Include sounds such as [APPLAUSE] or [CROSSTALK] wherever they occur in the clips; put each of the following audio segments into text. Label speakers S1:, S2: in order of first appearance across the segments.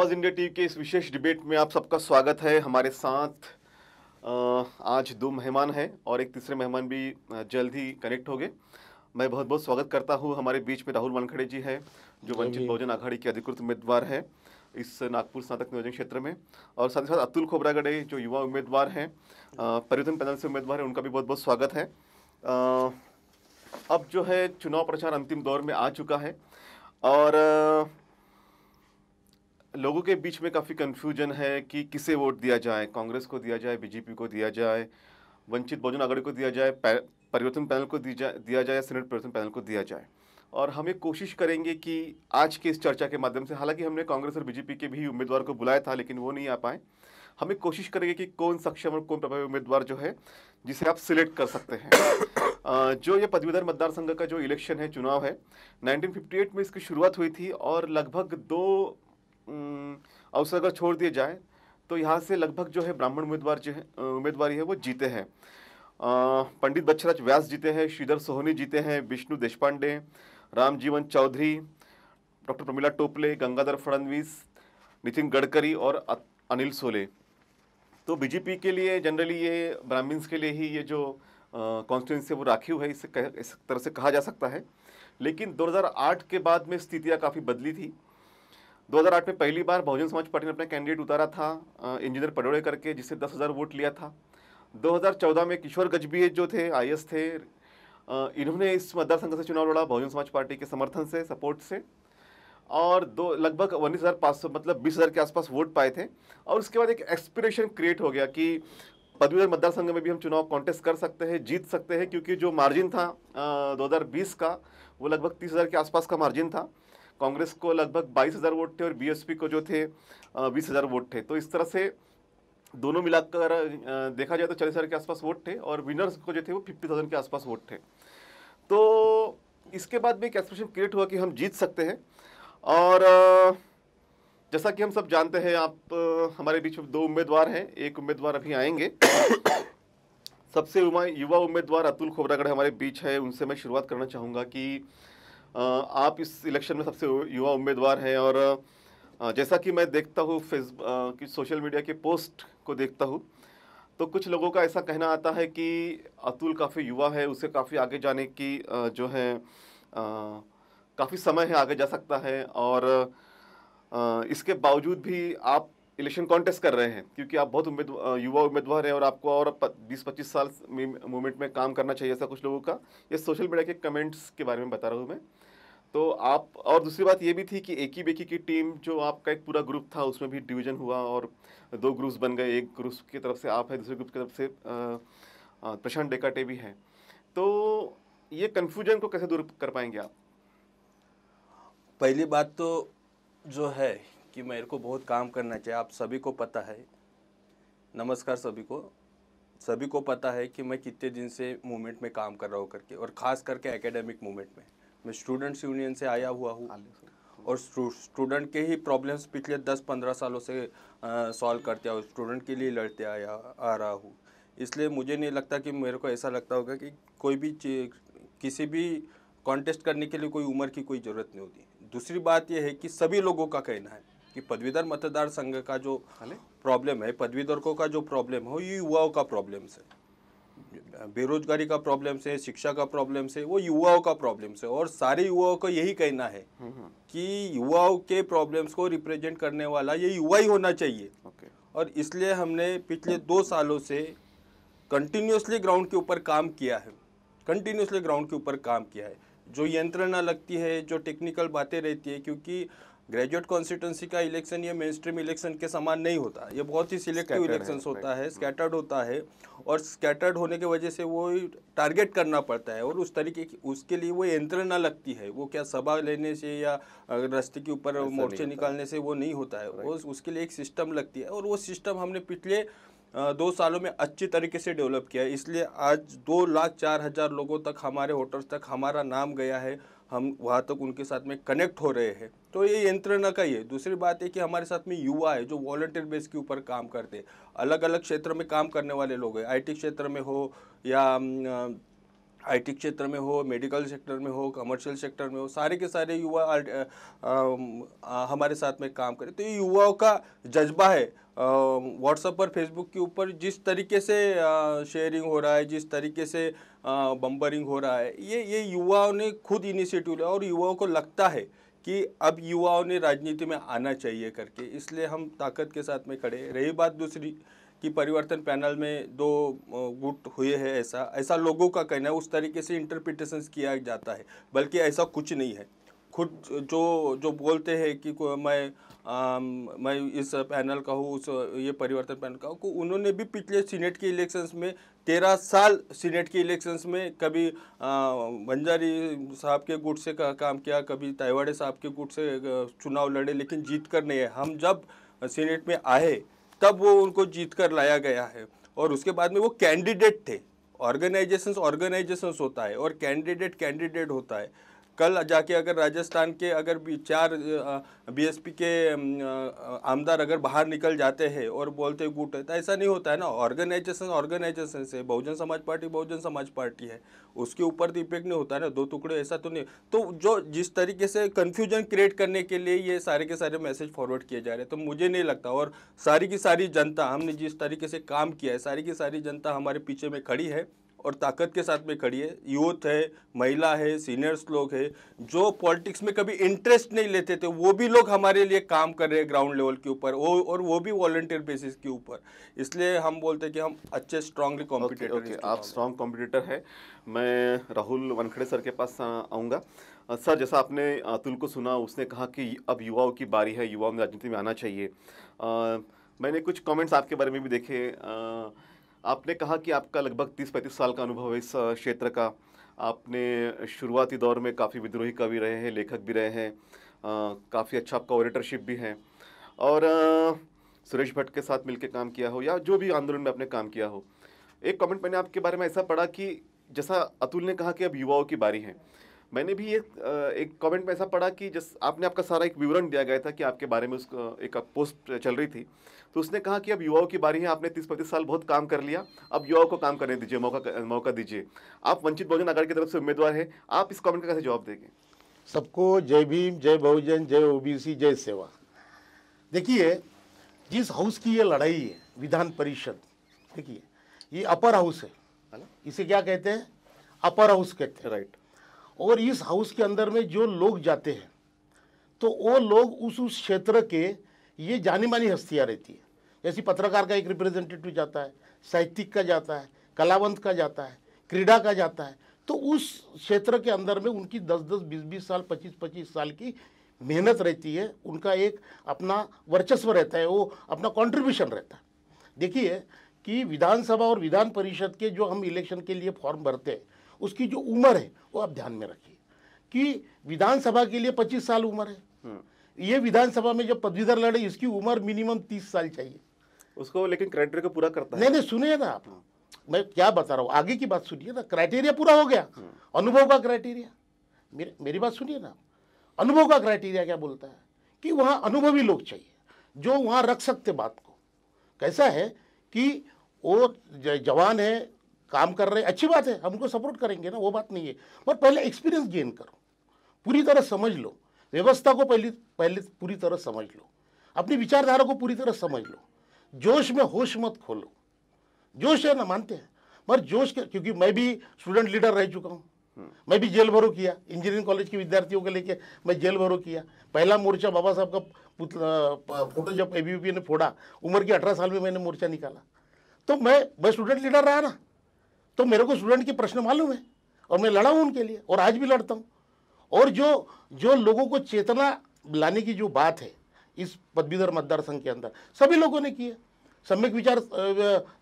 S1: आवाज़ India TV के इस विशेष डिबेट में आप सबका स्वागत है हमारे साथ आज दो मेहमान हैं और एक तीसरे मेहमान भी जल्द ही कनेक्ट हो गए मैं बहुत बहुत स्वागत करता हूँ हमारे बीच में राहुल मनखड़े जी हैं जो हाँ वंचित बहुजन आघाड़ी के अधिकृत उम्मीदवार हैं इस नागपुर स्नातक नियोजन क्षेत्र में और साथ ही साथ अतुल खोबरागढ़े जो युवा उम्मीदवार हैं परिवर्तन पैनल से उम्मीदवार हैं उनका भी बहुत बहुत स्वागत है अब जो है चुनाव प्रचार अंतिम दौर में आ चुका है और लोगों के बीच में काफ़ी कन्फ्यूजन है कि किसे वोट दिया जाए कांग्रेस को दिया जाए बीजेपी को दिया जाए वंचित बहुजन आघाड़ी को दिया जाए परिवर्तन पैनल को दिया दिया जाए सीनेट परिवर्तन पैनल को दिया जाए और हम ये कोशिश करेंगे कि आज के इस चर्चा के माध्यम से हालांकि हमने कांग्रेस और बीजेपी के भी उम्मीदवार को बुलाया था लेकिन वो नहीं आ पाए हम कोशिश करेंगे कि कौन सक्षम और कौन प्रभावी उम्मीदवार जो है जिसे आप सिलेक्ट कर सकते हैं [COUGHS] जो ये पदवीधर मतदार संघ का जो इलेक्शन है चुनाव है 1958 में इसकी शुरुआत हुई थी और लगभग दो हम्म, अवसर अगर छोड़ दिए जाए तो यहाँ से लगभग जो है ब्राह्मण उम्मीदवार जो है उम्मीदवार है वो जीते हैं पंडित बच्छराज व्यास जीते हैं श्रीधर सोहनी जीते हैं विष्णु देशपांडे रामजीवन चौधरी डॉक्टर प्रमिला टोपले गंगाधर फडणवीस नितिन गडकरी और अनिल सोले तो बीजेपी के लिए जनरली ये ब्राह्मीण्स के लिए ही ये जो कॉन्स्टिट्यूंसी वो राखी हुई है इसे इस तरह से कहा जा सकता है लेकिन 2008 के बाद में स्थितियाँ काफ़ी बदली थी 2008 में पहली बार बहुजन समाज पार्टी ने अपना कैंडिडेट उतारा था इंजीनियर पडोड़े करके जिसे दस हज़ार वोट लिया था 2014 में किशोर गजबीय जो थे आई थे इन्होंने इस मतदार संघ से चुनाव लड़ा बहुजन समाज पार्टी के समर्थन से सपोर्ट से और दो लगभग उन्नीस हज़ार पाँच सौ मतलब बीस हज़ार के आसपास वोट पाए थे और उसके बाद एक एक्सपिरेशन क्रिएट हो गया कि पदवीधर मतदार संघ में भी हम चुनाव कॉन्टेस्ट कर सकते हैं जीत सकते हैं क्योंकि जो मार्जिन था दो हज़ार बीस का वो लगभग तीस हज़ार के आसपास का मार्जिन था कांग्रेस को लगभग बाईस हज़ार वोट थे और बीएसपी को जो थे बीस हज़ार वोट थे तो इस तरह से दोनों मिलाकर देखा जाए तो चालीस हज़ार के आसपास वोट थे और विनर्स को जो थे वो फिफ्टी थाउजेंड के आसपास वोट थे तो इसके बाद में एक एक्सप्रेशन क्रिएट हुआ कि हम जीत सकते हैं और जैसा कि हम सब जानते हैं आप हमारे बीच में दो उम्मीदवार हैं एक उम्मीदवार अभी आएंगे सबसे युवा उम्मीदवार अतुल खोबरागढ़ हमारे बीच है उनसे मैं शुरुआत करना चाहूँगा कि आप इस इलेक्शन में सबसे युवा उम्मीदवार हैं और जैसा कि मैं देखता हूँ फेस सोशल मीडिया के पोस्ट को देखता हूँ तो कुछ लोगों का ऐसा कहना आता है कि अतुल काफ़ी युवा है उसे काफ़ी आगे जाने की जो है काफ़ी समय है आगे जा सकता है और इसके बावजूद भी आप इलेक्शन कॉन्टेस्ट कर रहे हैं क्योंकि आप बहुत उम्मीद युवा उम्मीदवार हैं और आपको और बीस पच्चीस साल मूवमेंट में काम करना चाहिए ऐसा कुछ लोगों का ये सोशल मीडिया के कमेंट्स के बारे में बता रहा हूँ मैं तो आप और दूसरी बात ये भी थी कि एक ही बेकी की टीम जो आपका एक पूरा ग्रुप था उसमें भी डिवीजन हुआ और दो ग्रुप्स बन गए एक ग्रुप की तरफ से आप है दूसरे ग्रुप की तरफ से प्रशांत डेकाटे भी हैं तो ये कन्फ्यूजन को कैसे दूर कर पाएंगे आप पहली बात तो जो
S2: है कि मेरे को बहुत काम करना चाहिए आप सभी को पता है नमस्कार सभी को सभी को पता है कि मैं कितने दिन से मूवमेंट में काम कर रहा हूँ करके और ख़ास करके एकेडमिक मूवमेंट में मैं स्टूडेंट्स यूनियन से आया हुआ हूँ और स्टूडेंट के ही प्रॉब्लम्स पिछले 10-15 सालों से सॉल्व करते आया स्टूडेंट के लिए लड़ते आया आ रहा हूँ इसलिए मुझे नहीं लगता कि मेरे को ऐसा लगता होगा कि कोई भी किसी भी कॉन्टेस्ट करने के लिए कोई उम्र की कोई ज़रूरत नहीं होती दूसरी बात यह है कि सभी लोगों का कहना है कि पदवीधर मतदार संघ का जो प्रॉब्लम है पदवीधरकों को का जो प्रॉब्लम है ये युवाओं का प्रॉब्लम है बेरोजगारी का प्रॉब्लम्स है शिक्षा का प्रॉब्लम है वो युवाओं का प्रॉब्लम है और सारे युवाओं का यही कहना है हम्म, हम्म। कि युवाओं के प्रॉब्लम्स को रिप्रेजेंट करने वाला ये युवा ही होना चाहिए और इसलिए हमने पिछले दो सालों से कंटिन्यूसली ग्राउंड के ऊपर काम किया है कंटिन्यूसली ग्राउंड के ऊपर काम किया है जो यंत्रणा लगती है जो टेक्निकल बातें रहती है क्योंकि ग्रेजुएट कॉन्स्टिट्यूंसी का इलेक्शन ये मेन स्ट्रीम इलेक्शन के समान नहीं होता ये बहुत ही सिलेक्टिव इलेक्शन होता है स्कैटर्ड hmm. होता है और स्कैटर्ड होने की वजह से वो टारगेट करना पड़ता है और उस तरीके की उसके लिए वो यंत्रणा लगती है वो क्या सभा लेने से या रस्ते के ऊपर मोर्चे निकालने से वो नहीं होता है वो उसके लिए एक सिस्टम लगती है और वो सिस्टम हमने पिछले दो सालों में अच्छी तरीके से डेवलप किया है इसलिए आज दो लाख चार हज़ार लोगों तक हमारे होटल्स तक हमारा नाम गया है हम वहाँ तक उनके साथ में कनेक्ट हो रहे हैं तो ये यंत्रणा का ही है दूसरी बात है कि हमारे साथ में युवा है जो वॉलंटियर बेस के ऊपर काम करते हैं अलग अलग क्षेत्र में काम करने वाले लोग हैं आईटी क्षेत्र में हो या आईटी क्षेत्र में हो मेडिकल सेक्टर में हो कमर्शियल सेक्टर में हो सारे के सारे युवा आ, आ, आ, हमारे साथ में काम करें तो ये युवाओं का जज्बा है व्हाट्सअप पर फेसबुक के ऊपर जिस तरीके से शेयरिंग हो रहा है जिस तरीके से बम्बरिंग हो रहा है ये ये युवाओं ने खुद इनिशिएटिव लिया और युवाओं को लगता है कि अब युवाओं ने राजनीति में आना चाहिए करके इसलिए हम ताकत के साथ में खड़े रही बात दूसरी कि परिवर्तन पैनल में दो गुट हुए हैं ऐसा ऐसा लोगों का कहना है उस तरीके से इंटरप्रिटेशन किया जाता है बल्कि ऐसा कुछ नहीं है खुद जो जो बोलते हैं कि मैं आ, मैं इस पैनल का हूँ उस ये परिवर्तन पैनल का हूँ उन्होंने भी पिछले सीनेट के इलेक्शंस में तेरह साल सीनेट के इलेक्शंस में कभी बंजारी साहब के गुट से का, काम किया कभी ताइवाड़े साहब के गुट से चुनाव लड़े लेकिन जीत कर नहीं है हम जब सीनेट में आए तब वो उनको जीत कर लाया गया है और उसके बाद में वो कैंडिडेट थे ऑर्गेनाइजेशंस ऑर्गेनाइजेशंस होता है और कैंडिडेट कैंडिडेट होता है कल जाके अगर राजस्थान के अगर चार बीएसपी के आमदार अगर बाहर निकल जाते हैं और बोलते गुट है तो ऐसा नहीं होता है ना ऑर्गेनाइजेशन ऑर्गेनाइजेशन से बहुजन समाज पार्टी बहुजन समाज पार्टी है उसके ऊपर तो इफेक्ट नहीं होता है ना दो टुकड़े ऐसा तो नहीं तो जो जिस तरीके से कन्फ्यूजन क्रिएट करने के लिए ये सारे के सारे मैसेज फॉरवर्ड किए जा रहे हैं तो मुझे नहीं लगता और सारी की सारी जनता हमने जिस तरीके से काम किया है सारी की सारी जनता हमारे पीछे में खड़ी है और ताकत के साथ में खड़ी है यूथ है महिला है सीनियर्स लोग है जो पॉलिटिक्स में कभी इंटरेस्ट नहीं लेते थे वो भी लोग हमारे लिए काम कर रहे हैं ग्राउंड लेवल के ऊपर वो और वो भी वॉल्टियर बेसिस के ऊपर इसलिए हम बोलते हैं कि हम
S1: अच्छे स्ट्रांगली कॉम्पिटेटर okay, okay, आप स्ट्रांग कॉम्पिटेटर है मैं राहुल वनखड़े सर के पास आऊँगा सर जैसा आपने अतुल को सुना उसने कहा कि अब युवाओं की बारी है युवाओं में राजनीति में आना चाहिए आ, मैंने कुछ कमेंट्स आपके बारे में भी देखे आ, आपने कहा कि आपका लगभग तीस पैंतीस साल का अनुभव है इस क्षेत्र का आपने शुरुआती दौर में काफ़ी विद्रोही कवि रहे हैं लेखक भी रहे हैं काफ़ी अच्छा आपका ऑडिटरशिप भी है और सुरेश भट्ट के साथ मिलकर काम किया हो या जो भी आंदोलन में आपने काम किया हो एक कमेंट मैंने आपके बारे में ऐसा पढ़ा कि जैसा अतुल ने कहा कि अब युवाओं की बारी है मैंने भी एक एक कमेंट में ऐसा पढ़ा कि जिस आपने आपका सारा एक विवरण दिया गया था कि आपके बारे में उसका एक पोस्ट चल रही थी तो उसने कहा कि अब युवाओं की बारी है आपने तीस पैंतीस साल बहुत काम कर लिया अब युवाओं को काम करने दीजिए मौका मौका दीजिए आप वंचित बहुजन आघाड़ी की तरफ से उम्मीदवार है
S3: आप इस कमेंट का कैसे जवाब देंगे सबको जय भीम जय बहुजन जय ओ जय सेवा देखिए जिस हाउस की ये लड़ाई है विधान परिषद देखिए ये अपर हाउस है इसे क्या कहते हैं अपर हाउस कहते हैं राइट और इस हाउस के अंदर में जो लोग जाते हैं तो वो लोग उस उस क्षेत्र के ये जानी मानी हस्तियाँ रहती है जैसे पत्रकार का एक रिप्रेजेंटेटिव जाता है साहित्यिक का जाता है कलावंत का जाता है क्रीडा का जाता है तो उस क्षेत्र के अंदर में उनकी 10-10, 20-20 साल 25-25 साल की मेहनत रहती है उनका एक अपना वर्चस्व रहता है वो अपना कंट्रीब्यूशन रहता है देखिए कि विधानसभा और विधान परिषद के जो हम इलेक्शन के लिए फॉर्म भरते हैं उसकी जो उम्र है वो आप ध्यान में रखिए कि विधानसभा के लिए पच्चीस साल उम्र है हम्म। ये विधानसभा में जब पदवीधर लड़े इसकी उम्र मिनिमम तीस साल चाहिए उसको लेकिन क्राइटेरिया पूरा करता है नहीं नहीं सुनिए ना आप मैं क्या बता रहा हूँ आगे की बात सुनिए ना क्राइटेरिया पूरा हो गया हम्म। अनुभव का क्राइटेरिया मेरे मेरी बात सुनिए ना अनुभव का क्राइटेरिया क्या बोलता है कि वहाँ अनुभवी लोग चाहिए जो वहाँ रख सकते बात को कैसा है कि वो जवान है काम कर रहे हैं अच्छी बात है हम उनको सपोर्ट करेंगे ना वो बात नहीं है पर पहले एक्सपीरियंस गेन करो पूरी तरह समझ लो व्यवस्था को पहले पहले पूरी तरह समझ लो अपनी विचारधारा को पूरी तरह समझ लो जोश में होश मत खोलो जोश है ना मानते हैं पर जोश के क्योंकि मैं भी स्टूडेंट लीडर रह चुका हूँ मैं भी जेल भरो किया इंजीनियरिंग कॉलेज के विद्यार्थियों को लेके मैं जेल भरो किया पहला मोर्चा बाबा साहब का फोटो जब ए ने फोड़ा उम्र के अठारह साल में मैंने मोर्चा निकाला तो मैं मैं स्टूडेंट लीडर रहा ना तो मेरे को स्टूडेंट के प्रश्न मालूम है और मैं लड़ा हूँ उनके लिए और आज भी लड़ता हूँ और जो जो लोगों को चेतना लाने की जो बात है इस पदवीधर मतदार संघ के अंदर सभी लोगों ने किया सम्यक विचार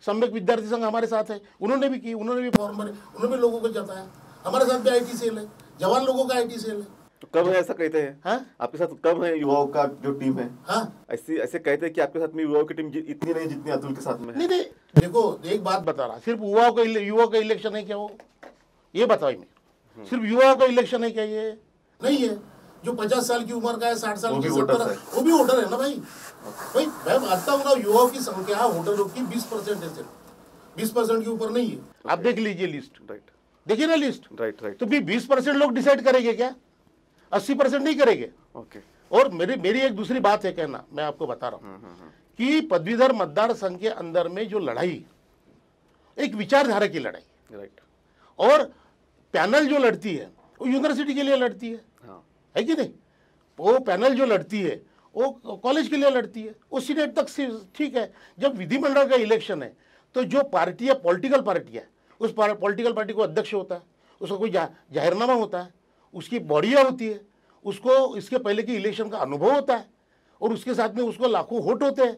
S3: सम्यक विद्यार्थी संघ हमारे साथ है उन्होंने भी की उन्होंने भी फॉर्म भरे उन्होंने भी लोगों को जताया हमारे साथ भी आई सेल है जवान लोगों का आई सेल है
S1: तो कब है ऐसा कहते हैं हाँ? आपके साथ कब है युवाओं का जो टीम है हाँ। ऐसे ऐसे कहते हैं कि आपके साथ में युवाओं की टीम इतनी नहीं जितनी अतुल के साथ में नहीं नहीं देखो एक
S3: बात बता रहा सिर्फ युवाओं का युवा का इलेक्शन है क्या वो ये बताओ मैं हम्म। सिर्फ युवाओं का इलेक्शन है क्या ये नहीं है जो पचास साल की उम्र का है साठ साल की है वो भी वोटर है ना भाई भाई मैं मानता हूँ ना युवाओं की संख्या वोटरों की बीस परसेंट है सिर्फ बीस परसेंट के ऊपर नहीं है आप देख लीजिए लिस्ट राइट देखिए ना लिस्ट राइट राइट तो बीस परसेंट लोग डिसाइड करेंगे क्या अस्सी परसेंट नहीं करेंगे ओके और मेरी मेरी एक दूसरी बात है कहना मैं आपको बता रहा हूं हम्म, हम्म, हम्म। कि पदवीधर मतदार संघ के अंदर में जो लड़ाई एक विचारधारा की लड़ाई राइट और पैनल जो लड़ती है वो यूनिवर्सिटी के लिए लड़ती है हाँ। है कि नहीं वो पैनल जो लड़ती है वो कॉलेज के लिए लड़ती है वो सीनेट तक ठीक है जब विधिमंडल का इलेक्शन है तो जो पार्टी है पॉलिटिकल पार्टी है उस पॉलिटिकल पार्टी को अध्यक्ष होता है उसका कोई जा, जाहिरनामा होता है उसकी बॉडियाँ होती है उसको इसके पहले की इलेक्शन का अनुभव होता है और उसके साथ में उसको लाखों होट होते हैं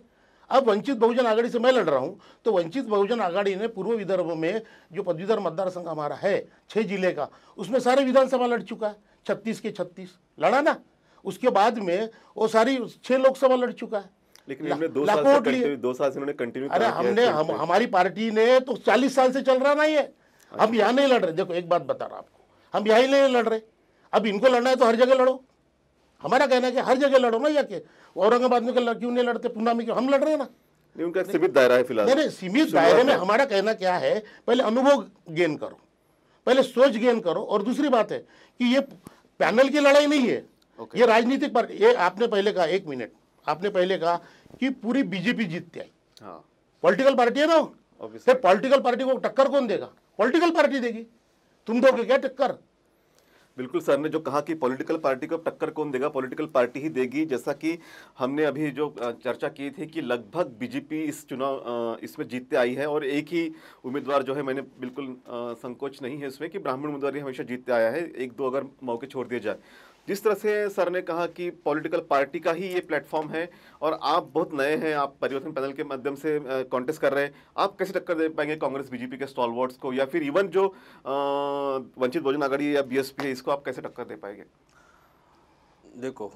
S3: अब वंचित बहुजन आघाड़ी से मैं लड़ रहा हूँ तो वंचित बहुजन आघाड़ी ने पूर्व विदर्भ में जो पदवीधर मतदार संघ हमारा है छः जिले का उसमें सारे विधानसभा लड़ चुका है छत्तीस के छत्तीस लड़ा ना उसके बाद में वो सारी छः लोकसभा लड़ चुका है लेकिन दो, साल से
S1: दो साल से उन्होंने कंटिन्यू अरे हमने हम,
S3: हमारी पार्टी ने तो चालीस साल से चल रहा ना ये हम अच्छा। यहाँ नहीं लड़ रहे देखो एक बात बता रहा आपको हम यहाँ नहीं लड़ रहे अब इनको लड़ना है तो हर जगह लड़ो हमारा कहना है कि हर जगह लड़ो ना या कि औरंगाबाद में क्यों नहीं लड़ते पूना में क्यों हम लड़ रहे हैं ना उनका सीमित
S1: दायरा है फिलहाल नहीं सीमित दायरे में
S3: हमारा कहना क्या है पहले अनुभव गेन करो पहले सोच गेन करो और दूसरी बात है कि ये पैनल की लड़ाई नहीं है okay. ये राजनीतिक पार्टी ये आपने पहले कहा एक मिनट आपने पहले कहा कि पूरी बीजेपी जीतती आई हाँ। पॉलिटिकल पार्टी है ना पॉलिटिकल पार्टी को टक्कर कौन देगा पॉलिटिकल पार्टी देगी तुम दोगे क्या टक्कर
S1: बिल्कुल सर ने जो कहा कि पॉलिटिकल पार्टी को टक्कर कौन देगा पॉलिटिकल पार्टी ही देगी जैसा कि हमने अभी जो चर्चा की थी कि लगभग बीजेपी इस चुनाव इसमें जीतते आई है और एक ही उम्मीदवार जो है मैंने बिल्कुल संकोच नहीं है इसमें कि ब्राह्मण उम्मीदवार हमेशा जीतते आया है एक दो अगर मौके छोड़ दिए जाए जिस तरह से सर ने कहा कि पॉलिटिकल पार्टी का ही ये प्लेटफॉर्म है और आप बहुत नए हैं आप परिवर्तन पैनल के माध्यम से कॉन्टेस्ट कर रहे हैं आप कैसे टक्कर दे पाएंगे कांग्रेस बीजेपी के स्टॉलवर्ड्स को या फिर इवन जो वंचित बहुजन आघाड़ी या बीएसपी है इसको आप कैसे टक्कर दे पाएंगे देखो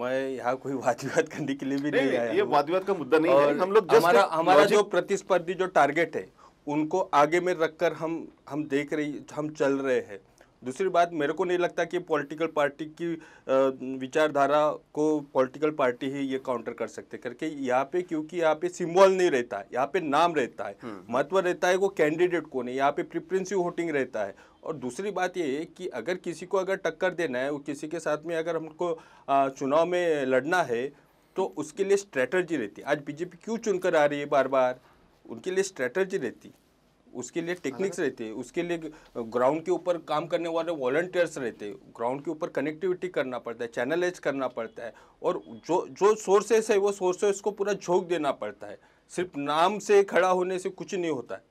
S1: मैं यहाँ कोई वाद विवाद
S2: करने के लिए भी नहीं, नहीं आया ये वाद विवाद का मुद्दा नहीं है हम लोग हमारा हमारा जो प्रतिस्पर्धी जो टारगेट है उनको आगे में रखकर हम हम देख रही हम चल रहे हैं दूसरी बात मेरे को नहीं लगता कि पॉलिटिकल पार्टी की विचारधारा को पॉलिटिकल पार्टी ही ये काउंटर कर सकते करके यहाँ पे क्योंकि यहाँ पे सिम्बॉल नहीं रहता है यहाँ पे नाम रहता है हम्म। महत्व रहता है वो कैंडिडेट कौन है यहाँ पे प्रिफ्रेंसिव वोटिंग रहता है और दूसरी बात ये है कि अगर किसी को अगर टक्कर देना है वो किसी के साथ में अगर हमको चुनाव में लड़ना है तो उसके लिए स्ट्रैटर्जी रहती है आज बीजेपी क्यों चुनकर आ रही है बार बार उनके लिए स्ट्रैटर्जी रहती उसके लिए टेक्निक्स हाँ। रहते हैं उसके लिए ग्राउंड के ऊपर काम करने वाले वॉल्टियर्स रहते हैं ग्राउंड के ऊपर कनेक्टिविटी करना पड़ता है चैनलाइज करना पड़ता है और जो जो सोर्सेस है वो सोर्सेस को पूरा झोंक देना पड़ता है सिर्फ नाम से खड़ा होने से कुछ नहीं होता है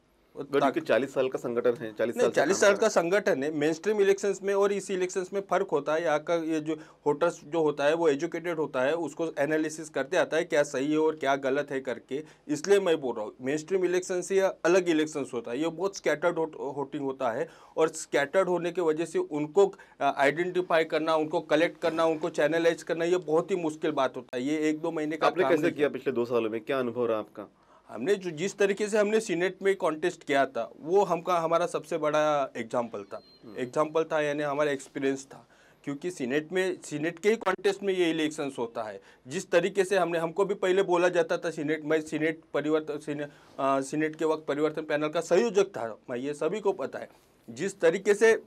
S1: चालीस साल का संगठन है
S2: चालीस साल चालीस साल का संगठन है मेन स्ट्रीम इलेक्शन में और इस इलेक्शन में फर्क होता है यहाँ का ये जो वोटर्स जो होता है वो एजुकेटेड होता है उसको एनालिसिस करते आता है क्या सही है और क्या गलत है करके इसलिए मैं बोल रहा हूँ मेन स्ट्रीम इलेक्शन से अलग इलेक्शन होता है ये बहुत स्कैटर्ड होटिंग होता है और स्कैटर्ड होने की वजह से उनको आइडेंटिफाई करना उनको कलेक्ट करना उनको चैनलाइज करना ये बहुत ही मुश्किल बात होता है ये एक दो महीने का आपने कैसे किया पिछले दो सालों में क्या अनुभव रहा आपका हमने जो जिस तरीके से हमने सीनेट में कॉन्टेस्ट किया था वो हमका हमारा सबसे बड़ा एग्जाम्पल था एग्जाम्पल हम्म। था यानी हमारा एक्सपीरियंस था क्योंकि सीनेट में सीनेट के ही कॉन्टेस्ट में ये इलेक्शंस होता है जिस तरीके से हमने हमको भी पहले बोला जाता था सीनेट में सीनेट परिवर्तन सीने, सीनेट के वक्त परिवर्तन पैनल का संयोजक था मैं ये सभी को पता है जिस तरीके से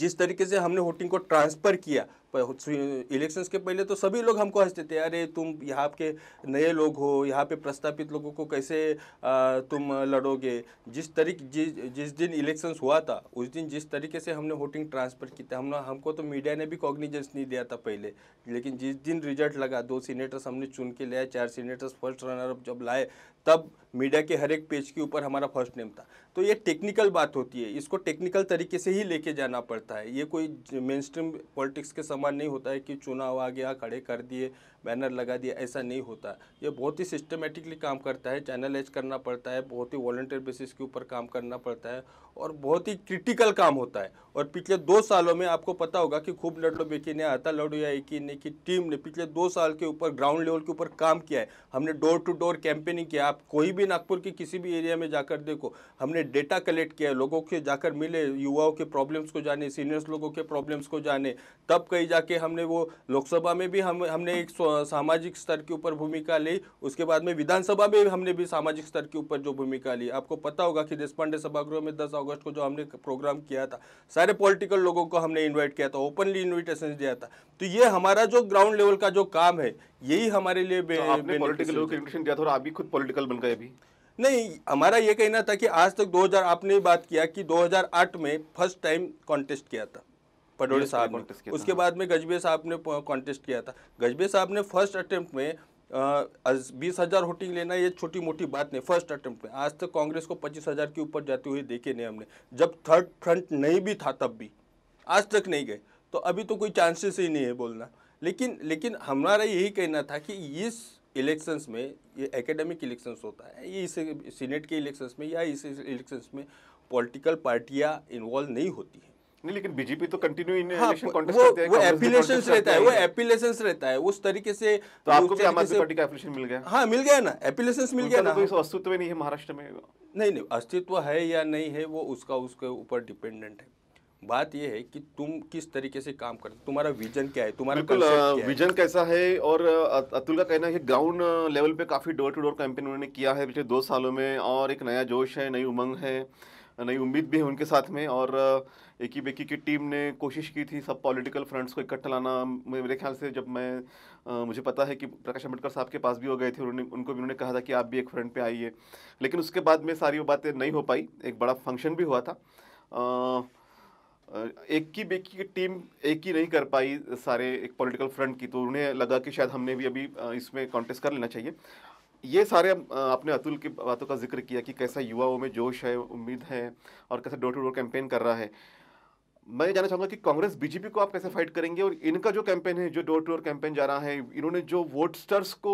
S2: जिस तरीके से हमने वोटिंग को ट्रांसफ़र किया इलेक्शंस के पहले तो सभी लोग हमको हंसते थे अरे तुम यहाँ के नए लोग हो यहाँ पे प्रस्तापित लोगों को कैसे आ, तुम लड़ोगे जिस तरीके जि, जिस दिन इलेक्शंस हुआ था उस दिन जिस तरीके से हमने वोटिंग ट्रांसफ़र की थी हमने हमको तो मीडिया ने भी कॉग्निजेंस नहीं दिया था पहले लेकिन जिस दिन रिजल्ट लगा दो सीनेटर्स हमने चुन के लिया चार सीनेटर्स फर्स्ट रनर अप जब लाए तब मीडिया के हर एक पेज के ऊपर हमारा फर्स्ट नेम था तो ये टेक्निकल बात होती है इसको टेक्निकल तरीके से ही लेके जाना पड़ता है ये कोई मेन स्ट्रीम पॉलिटिक्स के मन नहीं होता है कि चुनाव आ गया खड़े कर दिए बैनर लगा दिया ऐसा नहीं होता ये बहुत ही सिस्टमेटिकली काम करता है चैनलाइज करना पड़ता है बहुत ही वॉल्टियर बेसिस के ऊपर काम करना पड़ता है और बहुत ही क्रिटिकल काम होता है और पिछले दो सालों में आपको पता होगा कि खूब लडो बेकी ने आता लड़ो या एक ने की टीम ने पिछले दो साल के ऊपर ग्राउंड लेवल के ऊपर काम किया है हमने डोर टू डोर कैंपेनिंग किया आप कोई भी नागपुर के किसी भी एरिया में जाकर देखो हमने डेटा कलेक्ट किया लोगों के जाकर मिले युवाओं के प्रॉब्लम्स को जाने सीनियर्स लोगों के प्रॉब्लम्स को जाने तब कहीं जाके हमने वो लोकसभा में भी हम हमने एक सामाजिक स्तर के ऊपर भूमिका ली उसके बाद में विधानसभा में हमने भी सामाजिक स्तर के ऊपर जो भूमिका ली आपको पता होगा कि देशपांडे सभागृह में दस अगस्त को जो हमने प्रोग्राम किया था सारे पॉलिटिकल लोगों को हमने इन्वाइट किया था ओपनली इन्विटेशन दिया था तो ये हमारा जो ग्राउंड लेवल का जो काम है यही हमारे लिए तो पॉलिटिकल दिया था और खुद पोलिटिकल बन गए अभी नहीं हमारा ये कहना था कि आज तक 2000 आपने बात किया कि 2008 में फर्स्ट टाइम कॉन्टेस्ट किया था
S4: पटोड़े साहब ने उसके हाँ। बाद
S2: में गजबे साहब ने कॉन्टेस्ट किया था गजबे साहब ने फर्स्ट अटेम्प्ट में बीस हज़ार वोटिंग लेना ये छोटी मोटी बात नहीं फर्स्ट अटेम्प्ट में आज तक कांग्रेस को पच्चीस हज़ार के ऊपर जाते हुए देखे नहीं हमने जब थर्ड फ्रंट नहीं भी था तब भी आज तक नहीं गए तो अभी तो कोई चांसेस ही नहीं है बोलना लेकिन लेकिन हमारा यही कहना था कि इस इलेक्शंस में ये एकेडमिक इलेक्शंस होता है ये इस सीनेट के इलेक्शंस में या इस इलेक्शंस में पॉलिटिकल पार्टियाँ इन्वॉल्व नहीं होती हैं नहीं लेकिन बीजेपी तो कंटिन्यू इन हाँ, वो, वो एपिलेशन रहता है वो
S1: एपिलेशन रहता है उस तरीके से तो आपको भी आम आदमी पार्टी का एपिलेशन मिल गया हाँ मिल गया ना एपिलेशन मिल गया तो ना अस्तित्व नहीं है महाराष्ट्र में नहीं नहीं
S2: अस्तित्व है या नहीं है वो उसका उसके ऊपर डिपेंडेंट है बात यह है कि तुम किस तरीके से काम करते तुम्हारा विजन क्या है तुम्हारा बिल्कुल विजन
S1: कैसा है और अतुल का कहना है ग्राउंड लेवल पे काफ़ी डोर टू डोर कैंपेन उन्होंने किया है पिछले दो सालों में और एक नया जोश है नई उमंग है नई उम्मीद भी है उनके साथ में और एक ही बेकी की टीम ने कोशिश की थी सब पॉलिटिकल फ्रंट्स को इकट्ठा लाना मेरे ख्याल से जब मैं आ, मुझे पता है कि प्रकाश अम्बेडकर साहब के पास भी हो गए थे उन्होंने उनको भी उन्होंने कहा था कि आप भी एक फ्रंट पर आइए लेकिन उसके बाद में सारी वो बातें नहीं हो पाई एक बड़ा फंक्शन भी हुआ था एक की बेकी की टीम एक ही नहीं कर पाई सारे एक पॉलिटिकल फ्रंट की तो उन्हें लगा कि शायद हमने भी अभी इसमें कॉन्टेस्ट कर लेना चाहिए ये सारे आपने अतुल की बातों का जिक्र किया कि कैसा युवाओं में जोश है उम्मीद है और कैसे डोर टू डोर कैंपेन कर रहा है मैं जानना चाहूँगा कि कांग्रेस बीजेपी को आप कैसे फाइट करेंगे और इनका जो कैंपेन है जो डोर टू डोर कैंपेन जा रहा है इन्होंने जो वोटस्टर्स को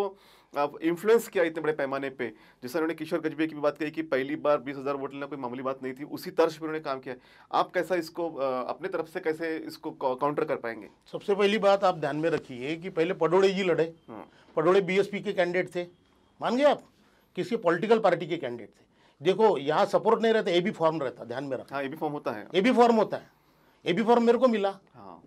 S1: इन्फ्लुएंस किया इतने बड़े पैमाने पे जैसे उन्होंने किशोर गजबे की भी बात कही कि पहली बार बीस हज़ार वोट लेना कोई मामूली बात नहीं थी उसी तर्ज पर उन्होंने काम किया आप कैसा इसको अपने तरफ से कैसे इसको
S3: काउंटर कर पाएंगे सबसे पहली बात आप ध्यान में रखिए कि पहले पडोड़े जी लड़े हाँ। पडोड़े बी के कैंडिडेट थे मान गए आप किसी पॉलिटिकल पार्टी के कैंडिडेट थे देखो यहाँ सपोर्ट नहीं रहता ए बी फॉर्म रहता ध्यान में रखा ए बी फॉर्म होता है ए बी फॉर्म होता है ए बी फॉर्म मेरे को मिला हाँ।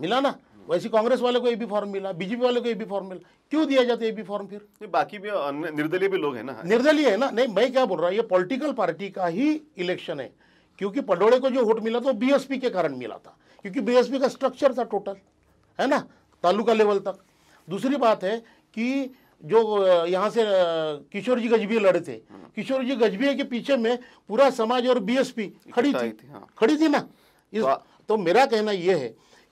S3: मिला ना वैसे कांग्रेस वाले को ए बी फॉर्म मिला बीजेपी वाले को ए बी फॉर्म मिला क्यों दिया जाता है ए बी फॉर्म फिर बाकी भी निर्दलीय भी लोग है ना निर्दलीय है ना नहीं मैं क्या बोल रहा हूँ ये पॉलिटिकल पार्टी का ही इलेक्शन है क्योंकि पडोड़े को जो वोट मिला था वो बीएसपी के कारण मिला था क्योंकि बीएसपी का स्ट्रक्चर था टोटल है ना तालुका लेवल तक दूसरी बात है कि जो यहाँ से किशोर जी गजबी लड़े थे हाँ। किशोर जी गजबी के पीछे में पूरा समाज और बीएसपी खड़ी थी, थी हाँ। खड़ी थी ना इस तो तो मेरा कहना यह है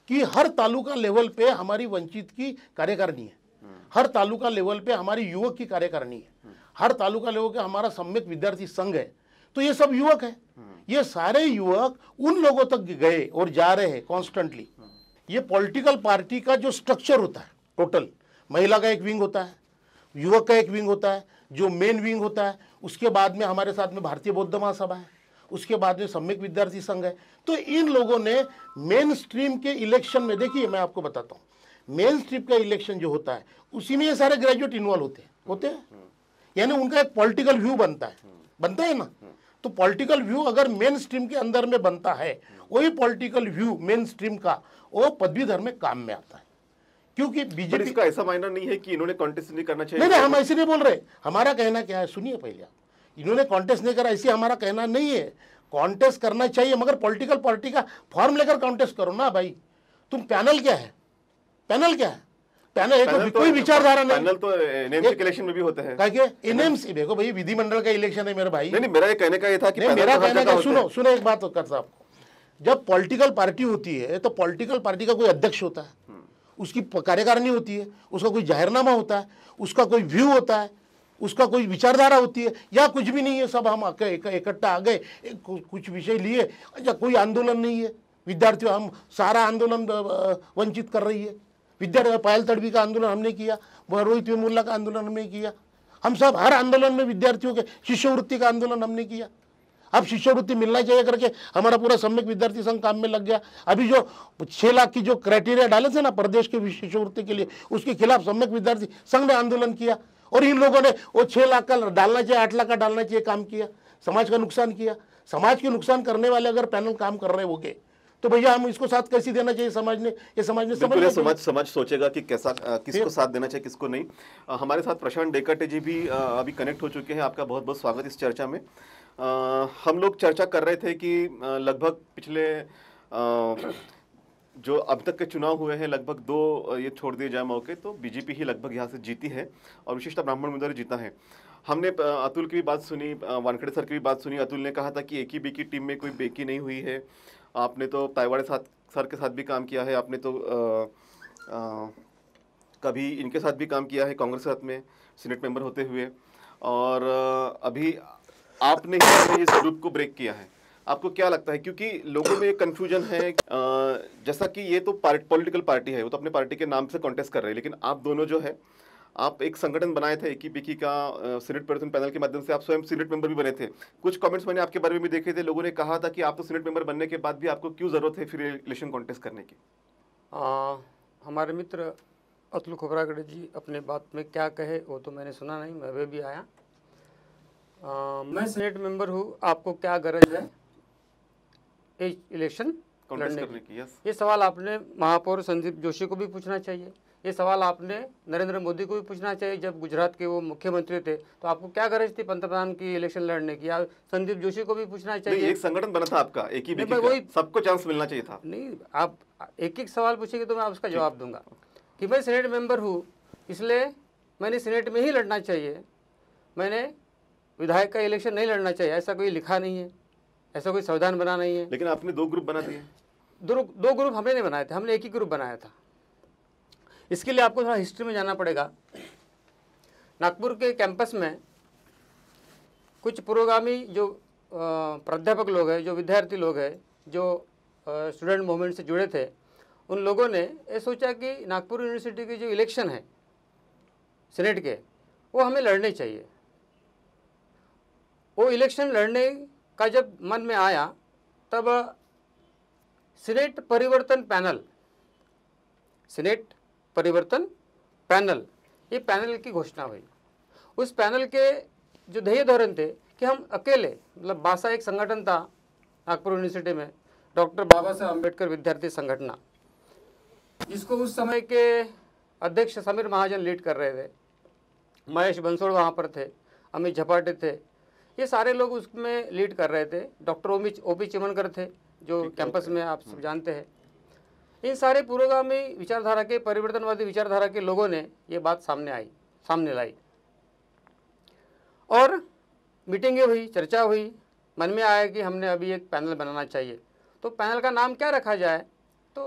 S3: कि हर तालुका लेवल पे हमारी वंचित की कार्यकारिणी है हर तालुका लेवल पे हमारी युवक की कार्यकारिणी है हर तालुका लेवल पे हमारा सम्यक विद्यार्थी संघ है तो ये सब युवक है ये सारे युवक उन लोगों तक गए और जा रहे हैं कॉन्स्टेंटली ये पॉलिटिकल पार्टी का जो स्ट्रक्चर होता है टोटल महिला का एक विंग होता है युवक का एक विंग होता है जो मेन विंग होता है उसके बाद में हमारे साथ में भारतीय बौद्ध महासभा है उसके बाद में सम्यक विद्यार्थी संघ है तो इन लोगों ने मेन स्ट्रीम के इलेक्शन में देखिए मैं आपको बताता हूँ मेन स्ट्रीम का इलेक्शन जो होता है उसी में ये सारे ग्रेजुएट इन्वॉल्व होते हैं होते हैं यानी उनका एक पॉलिटिकल व्यू बनता है बनता है ना तो पॉलिटिकल व्यू अगर मेन स्ट्रीम के अंदर में बनता है वही पॉलिटिकल व्यू मेन स्ट्रीम का वो पदवीधर में काम में आता है क्योंकि बीजेपी का ऐसा मायना नहीं है कि इन्होंने कॉन्टेस्ट नहीं करना चाहिए नहीं नहीं हम ऐसे नहीं बोल रहे हमारा कहना क्या है सुनिए पहले आप इन्होंने कॉन्टेस्ट नहीं करा ऐसी हमारा कहना नहीं है कॉन्टेस्ट करना चाहिए मगर पॉलिटिकल पार्टी का फॉर्म लेकर कॉन्टेस्ट करो ना भाई तुम पैनल क्या है पैनल क्या है पैनल एक पैनल तो, तो कोई विचारधारा नहीं पैनल तो एनएमसी के इलेक्शन में भी होते हैं एनएमसी देखो भाई विधिमंडल का इलेक्शन है मेरे भाई नहीं मेरा ये कहने का ये था कि नहीं मेरा कहने का सुनो सुनो एक बात कर आपको जब पॉलिटिकल पार्टी होती है तो पॉलिटिकल पार्टी का कोई अध्यक्ष होता है हम्म। उसकी कार्यकारिणी होती है उसका कोई जाहिरनामा होता है उसका कोई व्यू होता है उसका कोई विचारधारा होती है या कुछ भी नहीं है सब हम इकट्ठा आ गए कुछ विषय लिए या अच्छा, कोई आंदोलन नहीं है विद्यार्थियों हम सारा आंदोलन वंचित कर रही है विद्यार्थी पायल तड़वी का आंदोलन हमने किया रोहित वेमुल्ला का आंदोलन हमने किया हम सब हर आंदोलन में विद्यार्थियों के शिष्यवृत्ति का आंदोलन हमने किया अब शिष्यवृत्ति मिलना चाहिए करके हमारा पूरा सम्यक विद्यार्थी संघ काम में लग गया अभी जो छः लाख की जो क्राइटेरिया डाले थे ना प्रदेश के शिष्यवृत्ति के लिए उसके खिलाफ सम्यक विद्यार्थी संघ ने आंदोलन किया और इन लोगों ने वो छः लाख का डालना चाहिए आठ लाख का डालना चाहिए काम किया समाज का नुकसान किया समाज के नुकसान करने वाले अगर पैनल काम कर रहे हो गए तो भैया हम इसको साथ कैसे देना चाहिए समाज ने ये समाज ने समझ समाज
S1: समाज सोचेगा कि कैसा किसको साथ देना चाहिए किसको नहीं आ, हमारे साथ प्रशांत डेकटे जी भी आ, अभी कनेक्ट हो चुके हैं आपका बहुत बहुत स्वागत इस चर्चा में आ, हम लोग चर्चा कर रहे थे कि लगभग पिछले आ, जो अब तक के चुनाव हुए हैं लगभग दो ये छोड़ दिए जाए मौके तो बीजेपी ही लगभग यहाँ से जीती है और विशेषता ब्राह्मण मुद्दा जीता है हमने अतुल की भी बात सुनी वानखेड़े सर की भी बात सुनी अतुल ने कहा था कि एक ही बेकी टीम में कोई बेकी नहीं हुई है आपने तो ताइवाड़े साथ सर के साथ भी काम किया है आपने तो आ, आ, कभी इनके साथ भी काम किया है कांग्रेस साथ में सीनेट मेंबर होते हुए और अभी आपने ही इस ग्रुप को ब्रेक किया है आपको क्या लगता है क्योंकि लोगों में कंफ्यूजन है जैसा कि ये तो पार्ट, पॉलिटिकल पार्टी है वो तो अपने पार्टी के नाम से कॉन्टेस्ट कर रहे हैं लेकिन आप दोनों जो है आप एक संगठन बनाए थे एक बिकी का सीनेट पर्सन पैनल के माध्यम से आप स्वयं सीनेट मेंबर भी बने थे कुछ कमेंट्स मैंने आपके बारे में भी देखे थे लोगों ने कहा था कि आप तो सीनेट मेंबर बनने के बाद भी आपको क्यों ज़रूरत है फिर इलेक्शन कॉन्टेस्ट करने की
S4: आ, हमारे मित्र अतुल खोखरागढ़ जी अपने बात में क्या कहे वो तो मैंने सुना नहीं मैं वे भी आया आ, मैं सीनेट मेंबर हूँ आपको क्या गरज है ये इलेक्शन लड़ने की ये सवाल आपने महापौर संदीप जोशी को भी पूछना चाहिए ये सवाल आपने नरेंद्र मोदी को भी पूछना चाहिए जब गुजरात के वो मुख्यमंत्री थे तो आपको क्या गरज थी पंतप्रधान की इलेक्शन लड़ने की संदीप जोशी को भी पूछना चाहिए एक संगठन बना था आपका एक ही वही सबको चांस मिलना चाहिए था नहीं आप एक एक सवाल पूछेंगे तो मैं आप उसका जवाब दूंगा कि मैं सीनेट मेंबर हूँ इसलिए मैंने सीनेट में ही लड़ना चाहिए मैंने विधायक का इलेक्शन नहीं लड़ना चाहिए ऐसा कोई लिखा नहीं है ऐसा कोई संविधान बना नहीं है लेकिन आपने दो ग्रुप बना दिए दो दो ग्रुप हमने नहीं बनाए थे हमने एक ही ग्रुप बनाया था इसके लिए आपको थोड़ा हिस्ट्री में जाना पड़ेगा नागपुर के कैंपस में कुछ पुरोगामी जो प्राध्यापक लोग हैं जो विद्यार्थी लोग हैं जो स्टूडेंट मूवमेंट से जुड़े थे उन लोगों ने ये सोचा कि नागपुर यूनिवर्सिटी के जो इलेक्शन है सेनेट के वो हमें लड़ने चाहिए वो इलेक्शन लड़ने का जब मन में आया तब senate Parivartan panel senate Parivartan panel ये पैनल की घोषणा हुई उस पैनल के जो ध्येय धोरण थे कि हम अकेले मतलब बासा एक संगठन था नागपुर यूनिवर्सिटी में डॉक्टर बाबा साहब अम्बेडकर विद्यार्थी संगठना जिसको उस समय के अध्यक्ष समीर महाजन लीड कर रहे थे महेश बंसोड़ वहाँ पर थे अमित झपाटे थे ये सारे लोग उसमें लीड कर रहे थे doctor Omi O P Chimankar थे जो कैंपस में आप सब हम्म। जानते हैं इन सारे पुरोगामी विचारधारा के परिवर्तनवादी विचारधारा के लोगों ने ये बात सामने आई सामने लाई और मीटिंगें हुई चर्चा हुई मन में आया कि हमने अभी एक पैनल बनाना चाहिए तो पैनल का नाम क्या रखा जाए तो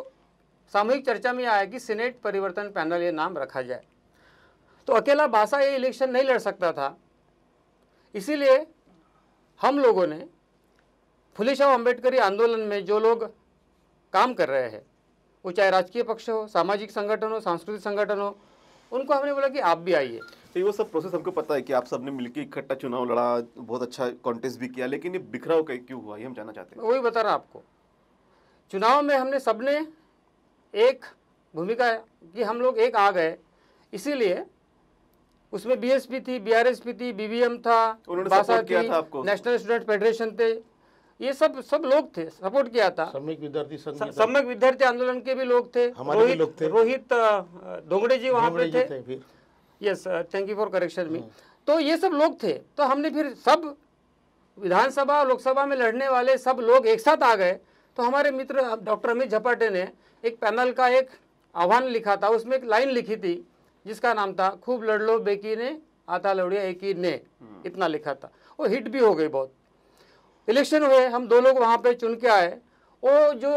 S4: सामूहिक चर्चा में आया कि सीनेट परिवर्तन पैनल ये नाम रखा जाए तो अकेला भाषा ये इलेक्शन नहीं लड़ सकता था इसीलिए हम लोगों ने फुले शाह अम्बेडकरी आंदोलन में जो लोग काम कर रहे हैं वो चाहे राजकीय पक्ष हो सामाजिक संगठन हो सांस्कृतिक संगठन हो उनको हमने बोला कि आप भी आइए
S1: तो ये वो सब प्रोसेस हमको पता है कि आप सबने मिलकर इकट्ठा चुनाव लड़ा बहुत अच्छा कॉन्टेस्ट भी किया लेकिन ये बिखराव क्यों हुआ ये हम जानना चाहते
S4: हैं वही बता रहा आपको चुनाव में हमने सबने एक भूमिका कि हम लोग एक आ गए इसीलिए उसमें बीएसपी थी बीआरएसपी थी बीवीएम था थी नेशनल स्टूडेंट फेडरेशन थे ये सब सब लोग थे सपोर्ट किया था सम्यक विद्यार्थी सम्यक विद्यार्थी आंदोलन के भी लोग थे रोहित लोग रोहित धोंगड़े जी वहाँ पे थे yes thank you for correction me तो ये सब लोग थे तो हमने फिर सब विधानसभा और लोकसभा में लड़ने वाले सब लोग एक साथ आ गए तो हमारे मित्र डॉक्टर अमित झपाटे ने एक पैनल का एक आह्वान लिखा था उसमें एक लाइन लिखी थी जिसका नाम था खूब लड़ लो बेकी ने आता लौड़िया एक ही ने हम्म। इतना लिखा था वो हिट भी हो गई बहुत इलेक्शन हुए हम दो लोग वहाँ पे चुन के आए वो जो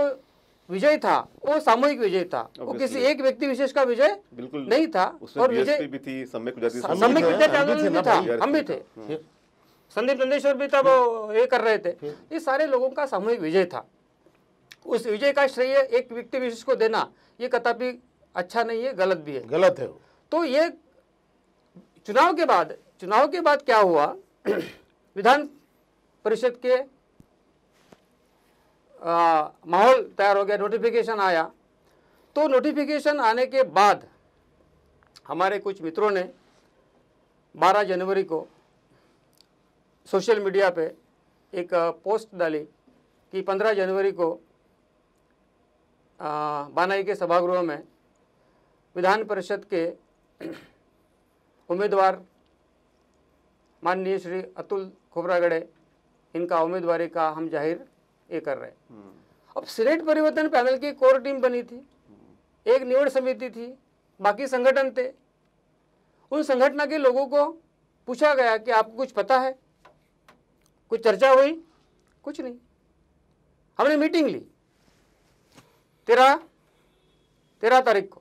S4: विजय था वो सामूहिक विजय था वो किसी एक व्यक्ति विशेष का विजय बिल्कुल नहीं था और विजय
S1: भी थी सम्यक भी
S4: था हम भी थे संदीप नंदेश्वर भी तब ये कर रहे थे ये सारे लोगों का सामूहिक विजय था उस विजय का श्रेय एक व्यक्ति विशेष को देना ये कदापि अच्छा नहीं है गलत भी है गलत है तो ये चुनाव के बाद चुनाव के बाद क्या हुआ विधान परिषद के माहौल तैयार हो गया नोटिफिकेशन आया तो नोटिफिकेशन आने के बाद हमारे कुछ मित्रों ने 12 जनवरी को सोशल मीडिया पे एक पोस्ट डाली कि 15 जनवरी को बानाई के सभागृह में विधान परिषद के उम्मीदवार माननीय श्री अतुल खोबरागड़े इनका उम्मीदवारी का हम जाहिर ये कर रहे हैं हम्म। अब सिलेट परिवर्तन पैनल की कोर टीम बनी थी हम्म। एक निवड़ समिति थी बाकी संगठन थे उन संगठन के लोगों को पूछा गया कि आपको कुछ पता है कुछ चर्चा हुई कुछ नहीं हमने मीटिंग ली तेरह तेरह तारीख को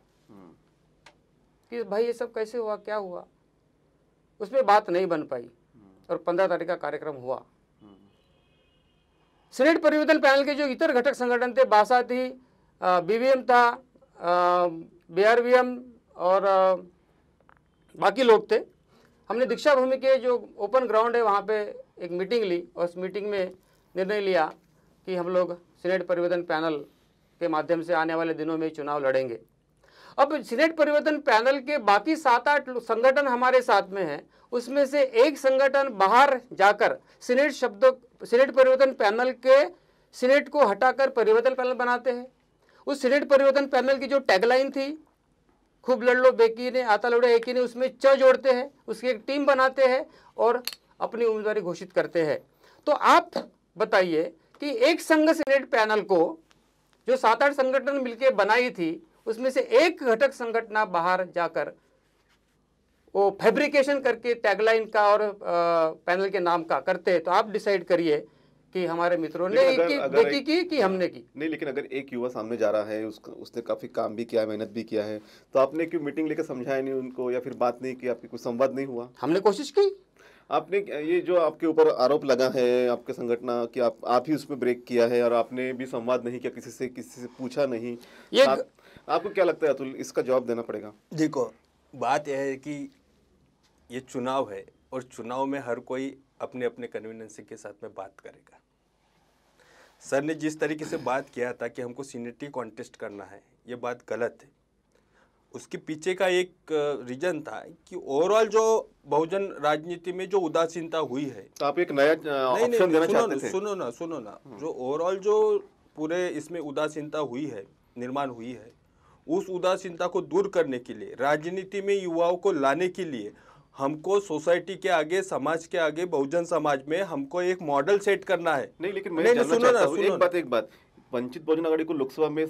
S4: कि भाई ये सब कैसे हुआ क्या हुआ उस पर बात नहीं बन पाई हम्म। और पंद्रह तारीख का कार्यक्रम हुआ हम्म। सीनेट परिवर्तन पैनल के जो इतर घटक संगठन थे बासा थी बीवीएम था बीआरवीएम और आ, बाकी लोग थे हमने दीक्षा भूमि के जो ओपन ग्राउंड है वहाँ पे एक मीटिंग ली और उस मीटिंग में निर्णय लिया कि हम लोग सीनेट परिवर्तन पैनल के माध्यम से आने वाले दिनों में चुनाव लड़ेंगे अब सिलेट परिवर्तन पैनल के बाकी सात आठ संगठन हमारे साथ में हैं उसमें से एक संगठन बाहर जाकर सिनेट शब्दों सिनेट परिवर्तन पैनल के सिनेट को हटाकर परिवर्तन पैनल बनाते हैं उस सिनेट परिवर्तन पैनल की जो टैगलाइन थी खूब लड़ लो बेकी ने आता लड़ो ही ने उसमें च जोड़ते हैं उसकी एक टीम बनाते हैं और अपनी उम्मीदवारी घोषित करते हैं तो आप बताइए कि एक संघ सिनेट पैनल को जो सात आठ संगठन मिलकर बनाई थी उसमें से एक घटक संगठना बाहर जाकर वो फैब्रिकेशन करके टैगलाइन का और पैनल के नाम का करते हैं तो आप डिसाइड करिए कि हमारे मित्रों ने अगर, की, अगर देखी
S1: की कि हमने की नहीं लेकिन अगर एक युवा सामने जा रहा है उस, उसने काफी काम भी किया है मेहनत भी किया है तो आपने क्यों मीटिंग लेकर समझाया नहीं उनको या फिर बात नहीं की आपकी कोई संवाद नहीं हुआ हमने कोशिश की आपने ये जो आपके ऊपर आरोप लगा है आपके संगठन की आप आप ही उसमें ब्रेक किया है और आपने भी संवाद नहीं किया किसी से किसी से पूछा नहीं ये आपको क्या लगता है अतुल इसका जवाब देना पड़ेगा देखो बात यह है कि
S2: ये चुनाव है और चुनाव में हर कोई अपने अपने कन्वीनियंस के साथ में बात करेगा सर ने जिस तरीके से बात किया था कि हमको सीनियरिटी कॉन्टेस्ट करना है ये बात गलत है उसके पीछे का एक रीजन था कि ओवरऑल जो बहुजन राजनीति में जो उदासीनता हुई है तो आप एक नया ऑप्शन देना चाहते थे सुनो ना सुनो ना हम्म। जो ओवरऑल जो पूरे इसमें उदासीनता हुई है निर्माण हुई है उस उदासीनता को दूर करने के लिए राजनीति में युवाओं को लाने के लिए हमको सोसाइटी के आगे समाज के आगे बहुजन समाज में हमको एक मॉडल सेट करना है नहीं लेकिन मैं नहीं, सुनो ना सुनो एक बात
S1: एक बात वंचित बहुजन आघाड़ी को लोकसभा में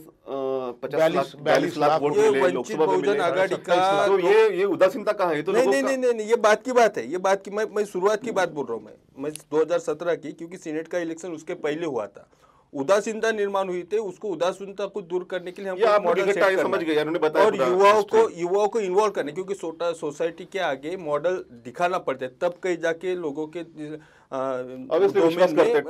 S1: पचास लाख बयालीस लाख वोट मिले बहुजन आघाड़ी का तो ये ये उदासीनता कहाँ है तो नहीं नहीं
S2: नहीं नहीं ये बात की बात है ये बात की मैं मैं शुरुआत की बात बोल रहा हूँ मैं मैं 2017 की क्योंकि सीनेट का इलेक्शन उसके पहले हुआ था उदासीनता निर्माण हुई थी उसको उदासीनता को दूर करने के लिए हम मॉडल समझ गए उन्होंने बताया और युवाओं को युवाओं को इन्वॉल्व करने क्योंकि छोटा सोसाइटी के आगे मॉडल दिखाना पड़ता है तब कहीं जाके लोगों के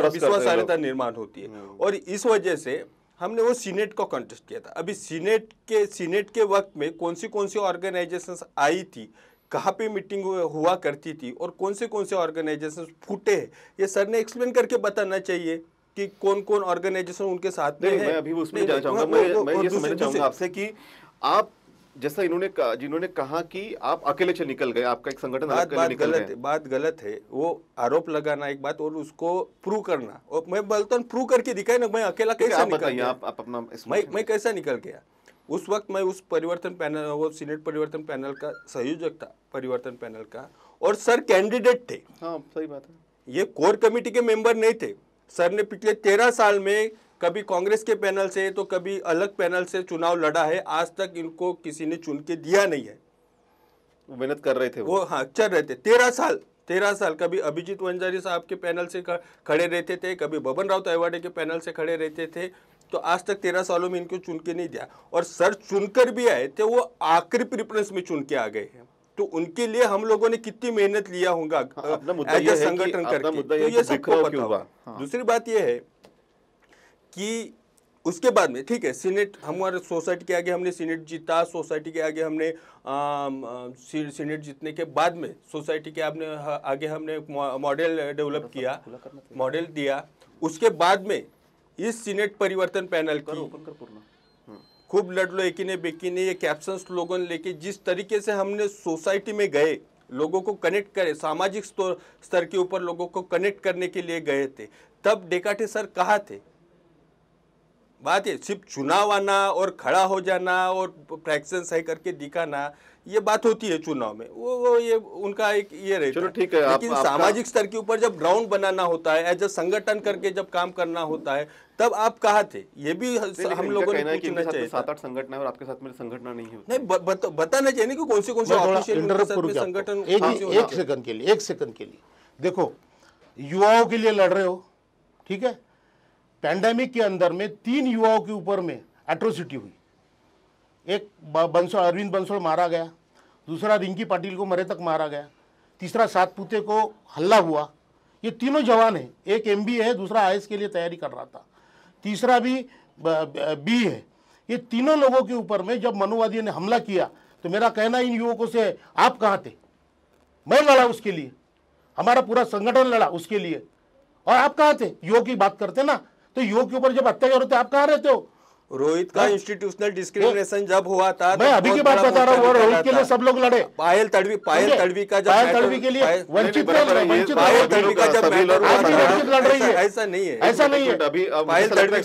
S2: विश्वासार्यता निर्माण होती है हम्म। और इस वजह से हमने वो सीनेट को कंटेस्ट किया था अभी सीनेट के सीनेट के वक्त में कौन सी कौन सी ऑर्गेनाइजेशन आई थी कहाँ पे मीटिंग हुआ करती थी और कौन से कौन से ऑर्गेनाइजेशन फूटे हैं ये सर ने एक्सप्लेन करके बताना
S1: चाहिए कि कौन कौन ऑर्गेनाइजेशन उनके साथ में है अभी उसमें जाना चाहूंगा मैं मैं ये समझना चाहूंगा आपसे कि आप जैसा इन्होंने जिन्होंने कहा कि आप अकेले चल निकल गए आपका एक संगठन बात बात निकल गलत है बात गलत है वो आरोप लगाना एक बात और उसको प्रूव करना
S2: और मैं बोलता हूँ प्रूव करके दिखाए ना मैं अकेला कैसा निकल गया आप,
S1: आप अपना मैं मैं
S2: कैसा निकल गया उस वक्त मैं उस परिवर्तन पैनल वो सीनेट परिवर्तन पैनल का संयोजक था परिवर्तन पैनल का और सर कैंडिडेट थे हाँ सही बात है ये कोर कमेटी के मेंबर नहीं थे सर ने पिछले तेरह साल में कभी कांग्रेस के पैनल से तो कभी अलग पैनल से चुनाव लड़ा है आज तक इनको किसी ने चुन के दिया नहीं है मेहनत कर रहे थे वो, वो हाँ चल रहे थे तेरह साल तेरह साल कभी अभिजीत वंजारी साहब के पैनल से खड़े रहते थे कभी बबन राव तयवाड़े के पैनल से खड़े रहते थे तो आज तक तेरह सालों में इनको चुन के नहीं दिया और सर चुनकर भी आए थे वो आखिरी प्रिफरेंस में चुन के आ गए हैं तो उनके लिए हम लोगों ने कितनी मेहनत लिया होगा हाँ, संगठन करके तो हाँ। दूसरी बात यह है कि उसके बाद में ठीक है सीनेट हमारे सोसाइटी के आगे हमने सीनेट जीता सोसाइटी के आगे हमने सीनेट जीतने के बाद में सोसाइटी के आपने आगे हमने मॉडल डेवलप किया मॉडल दिया उसके बाद में इस सीनेट परिवर्तन पैनल की खूब लड़ लो बेकी ने ये कैप्शन स्लोगन लेके जिस तरीके से हमने सोसाइटी में गए लोगों को कनेक्ट करे सामाजिक स्तर के ऊपर लोगों को कनेक्ट करने के लिए गए थे तब डेकाटे सर कहा थे बात है सिर्फ चुनाव आना और खड़ा हो जाना और प्रैक्शन सही करके दिखाना ये बात होती है चुनाव में वो वो ये उनका एक ये रहता चलो ठीक है लेकिन आप, सामाजिक स्तर के ऊपर जब ग्राउंड बनाना होता है एज अ संगठन करके जब काम करना होता है तब आप कहा थे ये भी हम लोगों ने पूछना चाहिए तो सात आठ संगठन
S3: है और आपके साथ मेरे संगठन नहीं है नहीं बताना चाहिए कि कौन से कौन से संगठन एक सेकंड के लिए एक सेकंड के लिए देखो युवाओं के लिए लड़ रहे हो ठीक है पैंडेमिक के अंदर में तीन युवाओं के ऊपर में एट्रोसिटी हुई एक बंसोड़ अरविंद बंसोड़ मारा गया दूसरा रिंकी पाटिल को मरे तक मारा गया तीसरा सातपुते को हल्ला हुआ ये तीनों जवान हैं एक एम है दूसरा आई के लिए तैयारी कर रहा था तीसरा भी बी है ये तीनों लोगों के ऊपर में जब मनुवादियों ने हमला किया तो मेरा कहना इन युवकों से आप कहाँ थे मैं लड़ा उसके लिए हमारा पूरा संगठन लड़ा उसके लिए और आप कहाँ थे योग की बात करते ना तो योग के ऊपर जब अत्याचार होते आप कहाँ रहते हो रोहित का इंस्टीट्यूशनल डिस्क्रिमिनेशन जब हुआ था मैं तो अभी की बात बता रहा हूँ रोहित के लिए
S2: सब
S1: लोग लड़े पायल तड़वी
S3: पायल तड़वी
S2: का जब पायल तड़वी के लिए वंचित पायल तड़वी का जब लड़ रही है ऐसा
S3: नहीं है ऐसा नहीं है तो अभी पायल तड़वी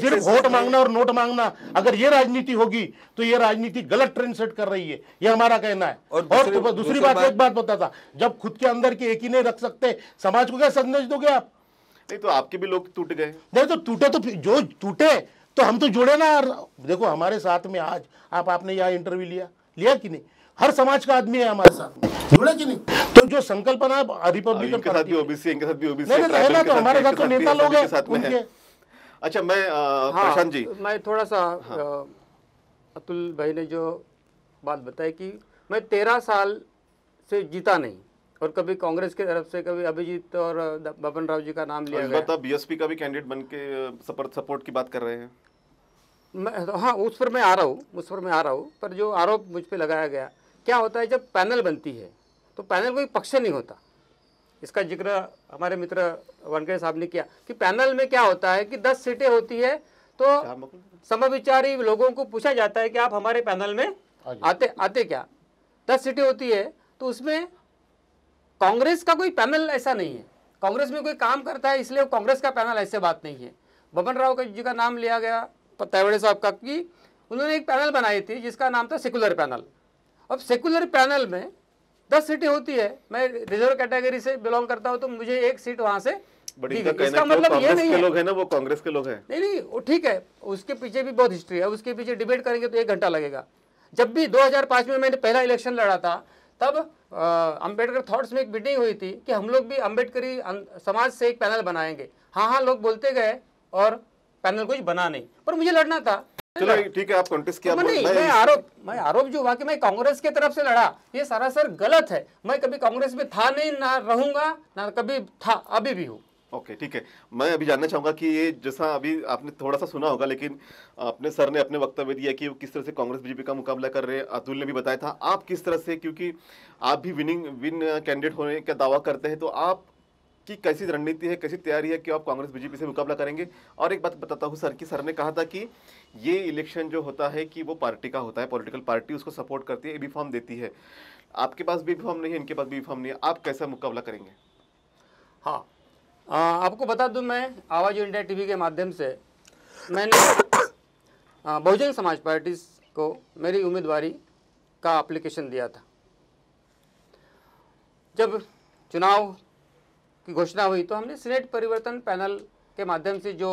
S3: के लिए वोट मांगना और नोट मांगना अगर ये राजनीति होगी तो ये राजनीति गलत ट्रेंड सेट कर रही है ये हमारा कहना है और दूसरी बात एक बात बताता जब खुद के अंदर के एक ही नहीं रख सकते समाज को क्या संदेश दोगे आप नहीं तो आपके भी लोग टूट गए नहीं तो टूटे तो जो टूटे तो हम तो जुड़े ना देखो हमारे साथ में आज आप आपने यहाँ इंटरव्यू लिया लिया कि नहीं हर समाज का आदमी है हमारे साथ जुड़े कि नहीं तो जो संकल्पना रिपब्लिकन के साथ भी ओबीसी इनके साथ भी ओबीसी नहीं
S4: तो हमारे साथ तो नेता लोग हैं
S1: अच्छा मैं हाँ, प्रशांत जी
S4: मैं थोड़ा सा हाँ। अतुल भाई ने जो बात बताई कि मैं तेरह साल से जीता नहीं और कभी कांग्रेस की तरफ से कभी अभिजीत और बबन राव जी का नाम लिया गया
S1: बीएसपी का भी कैंडिडेट बन के सपोर्ट की बात कर रहे हैं
S4: मैं हाँ उस पर मैं आ रहा हूँ उस पर मैं आ रहा हूँ पर जो आरोप मुझ पर लगाया गया क्या होता है जब पैनल बनती है तो पैनल कोई पक्ष नहीं होता इसका जिक्र हमारे मित्र वनकर साहब ने किया कि पैनल में क्या होता है कि दस सीटें होती है तो समविचारी लोगों को पूछा जाता है कि आप हमारे पैनल में आते आते क्या दस सीटें होती है तो उसमें कांग्रेस का कोई पैनल ऐसा नहीं है कांग्रेस में कोई काम करता है इसलिए कांग्रेस का पैनल ऐसे बात नहीं है बबन राव जी का नाम लिया गया तैवड़े साहब का कि उन्होंने एक पैनल बनाई थी जिसका नाम था सेकुलर पैनल अब सेकुलर पैनल में दस सीटें होती है मैं रिजर्व कैटेगरी से बिलोंग करता हूँ तो मुझे एक सीट वहाँ से तो इसका मतलब ये नहीं है लोग है ना
S1: वो कांग्रेस के लोग हैं
S4: नहीं नहीं वो ठीक है उसके पीछे भी बहुत हिस्ट्री है उसके पीछे डिबेट करेंगे तो एक घंटा लगेगा जब भी 2005 में मैंने पहला इलेक्शन लड़ा था तब अंबेडकर थॉट्स में एक मीटिंग हुई थी कि हम लोग भी अम्बेडकरी अं, समाज से एक पैनल बनाएंगे हाँ हाँ लोग बोलते गए और पैनल कुछ बना नहीं पर मुझे लड़ना था चलो
S1: ठीक है आप कॉन्टेस्ट किया नहीं मैं आरोप
S4: मैं आरोप जो हुआ कि मैं कांग्रेस की तरफ से लड़ा ये सारा सर गलत है मैं कभी कांग्रेस में था नहीं ना रहूंगा ना कभी था अभी भी हूँ
S1: ओके ठीक है मैं अभी जानना चाहूँगा कि ये जैसा अभी आपने थोड़ा सा सुना होगा लेकिन अपने सर ने अपने वक्तव्य दिया कि वो किस तरह से कांग्रेस बीजेपी का मुकाबला कर रहे हैं अतुल ने भी बताया था आप किस तरह से क्योंकि आप भी विनिंग विन कैंडिडेट होने का दावा करते हैं तो आप की कैसी रणनीति है कैसी तैयारी है कि आप कांग्रेस बीजेपी से मुकाबला करेंगे और एक बात बताता हूँ सर की सर ने कहा था कि ये इलेक्शन जो होता है कि वो पार्टी का होता है पॉलिटिकल पार्टी उसको सपोर्ट करती है ए बी फॉर्म देती है आपके पास भी फॉर्म नहीं है इनके पास भी फॉर्म नहीं है आप कैसा मुकाबला करेंगे हाँ आ, आपको
S4: बता दूं मैं आवाज़ इंडिया टीवी के माध्यम से मैंने बहुजन समाज पार्टी को मेरी उम्मीदवारी का एप्लीकेशन दिया था जब चुनाव की घोषणा हुई तो हमने सीनेट परिवर्तन पैनल के माध्यम से जो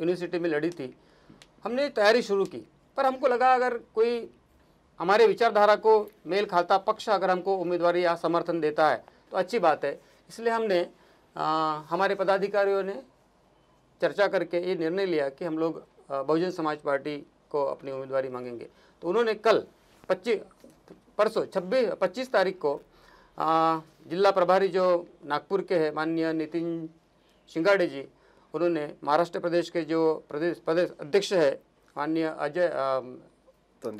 S4: यूनिवर्सिटी में लड़ी थी हमने तैयारी शुरू की पर हमको लगा अगर कोई हमारे विचारधारा को मेल खाता पक्ष अगर हमको उम्मीदवार या समर्थन देता है तो अच्छी बात है इसलिए हमने हमारे पदाधिकारियों ने चर्चा करके ये निर्णय लिया कि हम लोग बहुजन समाज पार्टी को अपनी उम्मीदवारी मांगेंगे तो उन्होंने कल पच्चीस परसों छब्बीस पच्चीस तारीख को आ, जिला प्रभारी जो नागपुर के हैं माननीय नितिन सिंगाड़े जी उन्होंने महाराष्ट्र प्रदेश के जो प्रदेश प्रदेश अध्यक्ष है माननीय अजय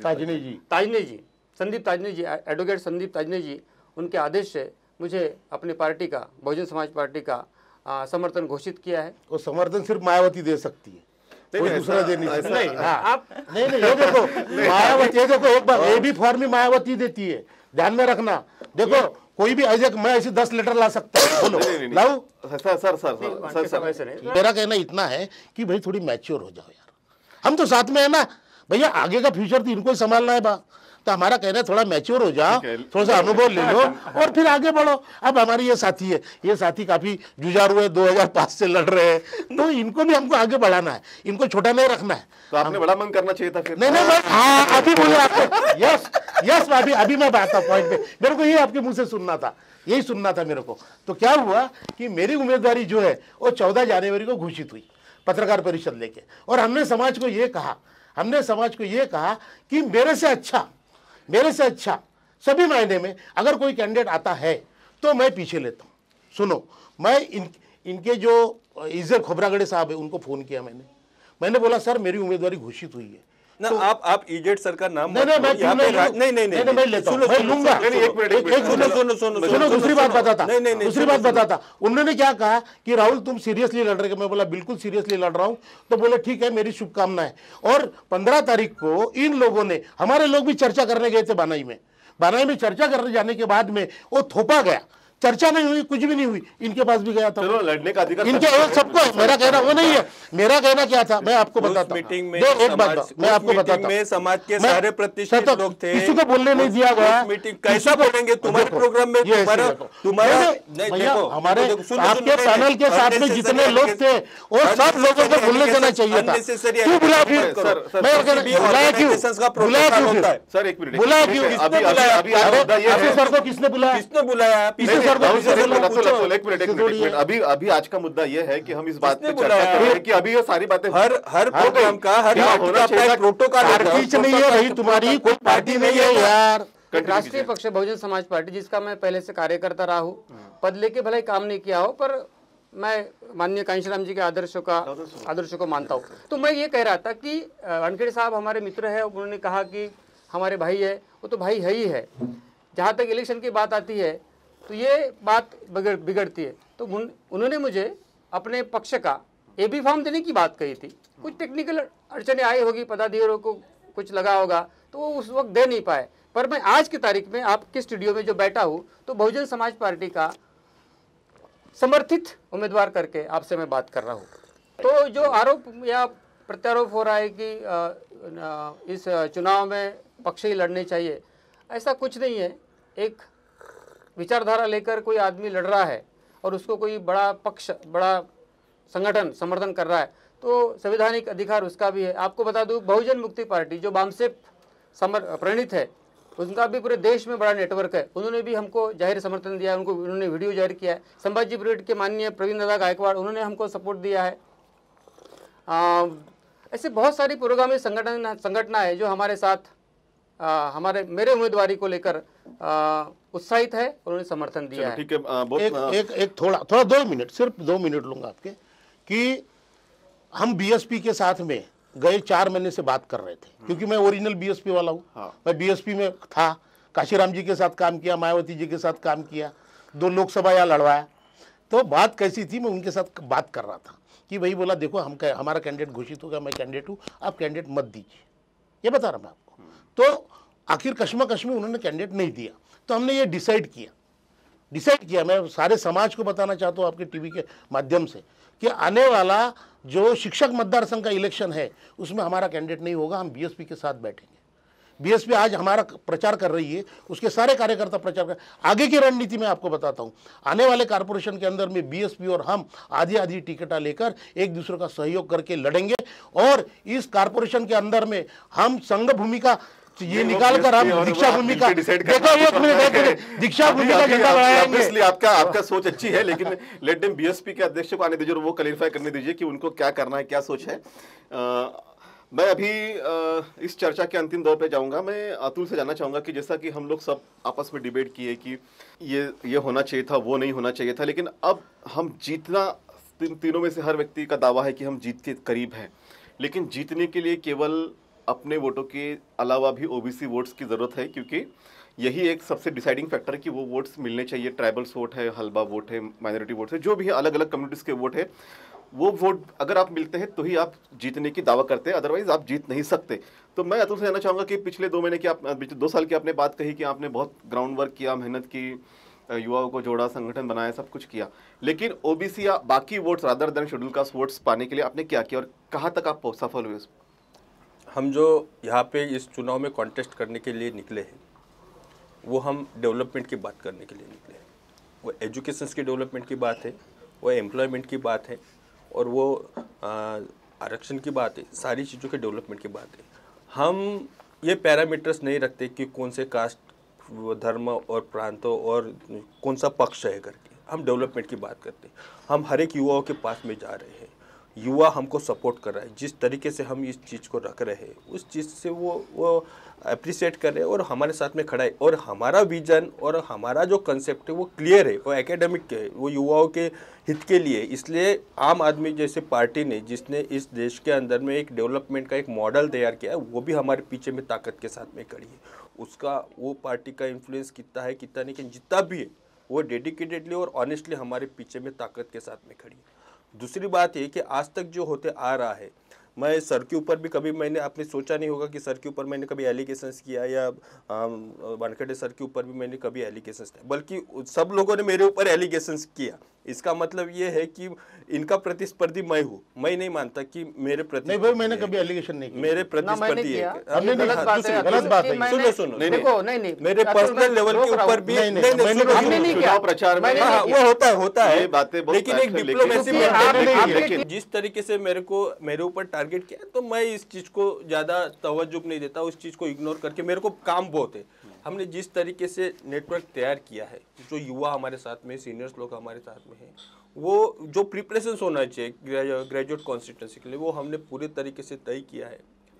S4: ताजने जी ताजने जी संदीप ताजने जी एडवोकेट संदीप ताजने जी उनके आदेश से मुझे अपनी पार्टी का बहुजन समाज पार्टी का आ, समर्थन घोषित किया है
S3: वो समर्थन सिर्फ मायावती दे सकती है
S4: कोई दूसरा दे नहीं सकता नहीं हाँ। आप नहीं नहीं ये देखो [LAUGHS] मायावती
S3: देखो एक बार ए बी फॉर्म ही मायावती देती है ध्यान में रखना देखो कोई भी ऐसे मैं ऐसे दस लीटर ला सकता हूँ बोलो लाऊ sir sir sir sir sir मेरा कहना इतना है कि भाई थोड़ी मैच्योर हो जाओ यार हम तो साथ में है ना भैया आगे का फ्यूचर तो इनको ही संभालना है बा तो हमारा कहना थोड़ा मैच्योर हो जाओ थोड़ा सा अनुभव ले लो और फिर आगे बढ़ो अब हमारे ये साथी है ये साथी काफ़ी जुझारू है दो हजार पांच से लड़ रहे हैं तो इनको भी हमको आगे बढ़ाना है इनको छोटा नहीं रखना है तो आपने बड़ा मन करना चाहिए था फिर नहीं नहीं हाँ अभी बोले आपको यस यस अभी अभी मैं बात पॉइंट पे मेरे को ये आपके मुंह से सुनना था यही सुनना था मेरे को तो क्या हुआ कि मेरी उम्मीदवारी जो है वो चौदह जनवरी को घोषित हुई पत्रकार परिषद लेके और हमने समाज को ये कहा हमने समाज को ये कहा कि मेरे से अच्छा मेरे से अच्छा सभी मायने में अगर कोई कैंडिडेट आता है तो मैं पीछे लेता हूँ सुनो मैं इन इनके जो इज़र खोबरागड़े साहब है उनको फ़ोन किया मैंने मैंने बोला सर मेरी उम्मीदवारी घोषित हुई है
S2: ना तो- आप आप सर का नाम नहीं नहीं नहीं
S3: नहीं दूसरी बात बताता दूसरी बात बताता उन्होंने क्या कहा कि राहुल तुम सीरियसली लड़ रहे मैं बोला बिल्कुल सीरियसली लड़ रहा हूँ तो बोले ठीक है मेरी शुभकामनाएं और पंद्रह तारीख को इन लोगों ने हमारे लोग भी चर्चा करने गए थे बनाई में बनाई में चर्चा करने जाने के बाद में वो थोपा गया चर्चा नहीं हुई कुछ भी नहीं हुई इनके पास भी गया था चलो लड़ने का अधिकार इनके और सबको मेरा कहना वो नहीं है मेरा कहना क्या था मैं आपको बताता मीटिंग में एक बात मैं आपको
S2: बताता में समाज के सारे प्रतिष्ठित तो लोग थे किसी को बोलने नहीं दिया गया मीटिंग कैसा बोलेंगे तुम्हारे प्रोग्राम में तुम्हारा तुम्हारा हमारे तो आपके पैनल के साथ में जितने लोग थे वो सब लोगों को बोलने देना चाहिए था क्यों बुला फिर मैं कह
S3: बुलाया क्यों बुलाया क्यों
S1: सर एक मिनट बुलाया क्यों किसने बुलाया किसने बुलाया किसने बुलाया तो अभी अभी आज का मुद्दा यह है कि हम इस बात पे चर्चा कि अभी ये सारी बातें हर हर हाँ, तो प्रोग्राम का हर
S4: नहीं है भाई तुम्हारी कोई पार्टी नहीं है यार राष्ट्रीय पक्ष बहुजन समाज पार्टी जिसका मैं पहले से कार्यकर्ता रहा हूँ हाँ। पद लेके भले काम नहीं किया हो पर मैं माननीय कांशीराम जी के आदर्शों का आदर्शों को मानता हूँ तो मैं ये कह रहा था कि अनखेड़े साहब हमारे मित्र है उन्होंने कहा कि हमारे भाई है वो तो भाई है ही है जहाँ तक इलेक्शन की बात आती है तो ये बात बिगड़ बिगड़ती है तो उन्होंने मुझे अपने पक्ष का ए बी फॉर्म देने की बात कही थी कुछ टेक्निकल अड़चने आई होगी पदाधिकारियों को कुछ लगा होगा तो वो उस वक्त दे नहीं पाए पर मैं आज की तारीख में आपके स्टूडियो में जो बैठा हूँ तो बहुजन समाज पार्टी का समर्थित उम्मीदवार करके आपसे मैं बात कर रहा हूँ तो जो आरोप या प्रत्यारोप हो रहा है कि इस चुनाव में पक्ष ही लड़ने चाहिए ऐसा कुछ नहीं है एक विचारधारा लेकर कोई आदमी लड़ रहा है और उसको कोई बड़ा पक्ष बड़ा संगठन समर्थन कर रहा है तो संवैधानिक अधिकार उसका भी है आपको बता दूँ बहुजन मुक्ति पार्टी जो बामसे समर प्रणित है उनका भी पूरे देश में बड़ा नेटवर्क है उन्होंने भी हमको जाहिर समर्थन दिया है उनको उन्होंने वीडियो जाहिर किया है संभाजी ब्रिगेड के माननीय प्रवीण दादा गायकवाड़ उन्होंने हमको सपोर्ट दिया है आ, ऐसे बहुत सारी पुरोगामी संगठन संगठना है जो हमारे साथ हमारे मेरे उम्मीदवारी को लेकर उत्साहित है और उन्हें समर्थन दिया है ठीक
S3: है आ, एक, आ... एक एक थोड़ा थोड़ा दो मिनट सिर्फ दो मिनट लूंगा आपके कि हम बीएसपी के साथ में गए चार महीने से बात कर रहे थे हाँ। क्योंकि मैं ओरिजिनल बीएसपी वाला हूँ हाँ। मैं बीएसपी में था काशीराम जी के साथ काम किया मायावती जी के साथ काम किया दो लोकसभा यहाँ लड़वाया तो बात कैसी थी मैं उनके साथ बात कर रहा था कि भाई बोला देखो हम हमारा कैंडिडेट घोषित होगा मैं कैंडिडेट हूँ आप कैंडिडेट मत दीजिए ये बता रहा मैं आपको तो आखिर कश्मा कश्मी उन्होंने कैंडिडेट नहीं दिया तो हमने ये डिसाइड किया डिसाइड किया मैं सारे समाज को बताना चाहता हूँ आपके टीवी के माध्यम से कि आने वाला जो शिक्षक मतदार संघ का इलेक्शन है उसमें हमारा कैंडिडेट नहीं होगा हम बीएसपी के साथ बैठेंगे बीएसपी आज हमारा प्रचार कर रही है उसके सारे कार्यकर्ता प्रचार कर आगे की रणनीति मैं आपको बताता हूँ आने वाले कारपोरेशन के अंदर में बीएसपी और हम आधी आधी टिकटा लेकर एक दूसरे का सहयोग करके लड़ेंगे और इस कारपोरेशन के अंदर में हम संघ भूमिका तो ये निकाल कर आप दीक्षा झंडा आपका आपका
S1: सोच अच्छी है लेकिन लेट बीएसपी के अध्यक्ष को आने दीजिए और वो करने दीजिए कि उनको क्या करना है क्या सोच है मैं अभी इस चर्चा के अंतिम दौर पे जाऊंगा मैं अतुल से जानना चाहूंगा कि जैसा कि हम लोग सब आपस में डिबेट किए कि ये ये होना चाहिए था वो नहीं होना चाहिए था लेकिन अब हम जीतना तीनों में से हर व्यक्ति का दावा है कि हम जीत के करीब हैं लेकिन जीतने के लिए केवल अपने वोटों के अलावा भी ओबीसी वोट्स की ज़रूरत है क्योंकि यही एक सबसे डिसाइडिंग फैक्टर है कि वो वोट्स मिलने चाहिए ट्राइबल्स वोट है हलबा वोट है माइनॉरिटी वोट है जो भी है अलग अलग कम्युनिटीज़ के वोट है वो वोट अगर आप मिलते हैं तो ही आप जीतने की दावा करते हैं अदरवाइज आप जीत नहीं सकते तो मैं अतुल से जानना चाहूँगा कि पिछले दो महीने की आप पिछले दो साल की आपने बात कही कि आपने बहुत ग्राउंड वर्क किया मेहनत की युवाओं को जोड़ा संगठन बनाया सब कुछ किया लेकिन ओबीसी या बाकी votes rather than schedule caste votes पाने के लिए आपने क्या किया और कहाँ तक आप सफल हुए उसमें हम जो
S2: यहाँ पे इस चुनाव में कॉन्टेस्ट करने के लिए निकले हैं वो हम डेवलपमेंट की बात करने के लिए निकले हैं वो एजुकेशन की डेवलपमेंट की बात है वो एम्प्लॉयमेंट की बात है और वो आरक्षण की बात है सारी चीज़ों के डेवलपमेंट की बात है हम ये पैरामीटर्स नहीं रखते कि कौन से कास्ट धर्म और प्रांतों और कौन सा पक्ष है करके हम डेवलपमेंट की बात करते हैं हम हर एक युवाओं के पास में जा रहे हैं युवा हमको सपोर्ट कर रहा है जिस तरीके से हम इस चीज़ को रख रहे हैं उस चीज़ से वो वो अप्रिसिएट कर रहे हैं और हमारे साथ में खड़ा है और हमारा विजन और हमारा जो कंसेप्ट है वो क्लियर है वो एकेडमिक के वो युवाओं के हित के लिए इसलिए आम आदमी जैसे पार्टी ने जिसने इस देश के अंदर में एक डेवलपमेंट का एक मॉडल तैयार किया है वो भी हमारे पीछे में ताकत के साथ में खड़ी है उसका वो पार्टी का इन्फ्लुएंस कितना है कितना नहीं जितना भी है वो डेडिकेटेडली और ऑनेस्टली हमारे पीछे में ताकत के साथ में खड़ी है दूसरी बात ये कि आज तक जो होते आ रहा है मैं सर के ऊपर भी कभी मैंने आपने सोचा नहीं होगा कि सर के ऊपर मैंने कभी एलिगेशंस किया या वानखेड़े सर के ऊपर भी मैंने कभी एलिगेशंस किया बल्कि सब लोगों ने मेरे ऊपर एलिगेशंस किया इसका मतलब ये है कि इनका प्रतिस्पर्धी मैं हूँ मैं नहीं मानता कि मेरे प्रति नहीं भाई मैंने कभी एलिगेशन नहीं किया मेरे प्रतिस्पर्धी है
S4: गलत बात है सुनो सुनो नहीं नहीं मेरे पर्सनल लेवल के ऊपर भी
S2: नहीं चुनाव प्रचार में हाँ, वो होता है होता है
S3: लेकिन एक डिप्लोमेसी
S2: जिस तरीके से मेरे को मेरे ऊपर टारगेट किया तो मैं इस चीज को ज्यादा तवज्जुब नहीं देता उस चीज को इग्नोर करके मेरे को काम बहुत है हमने जिस तरीके से नेटवर्क तैयार किया है जो युवा हमारे साथ में सीनियर्स लोग हमारे साथ में हैं वो जो प्रिपरेशन होना चाहिए ग्रेजुएट कॉन्स्टिट्यूंसी के लिए वो हमने पूरे तरीके से तय किया है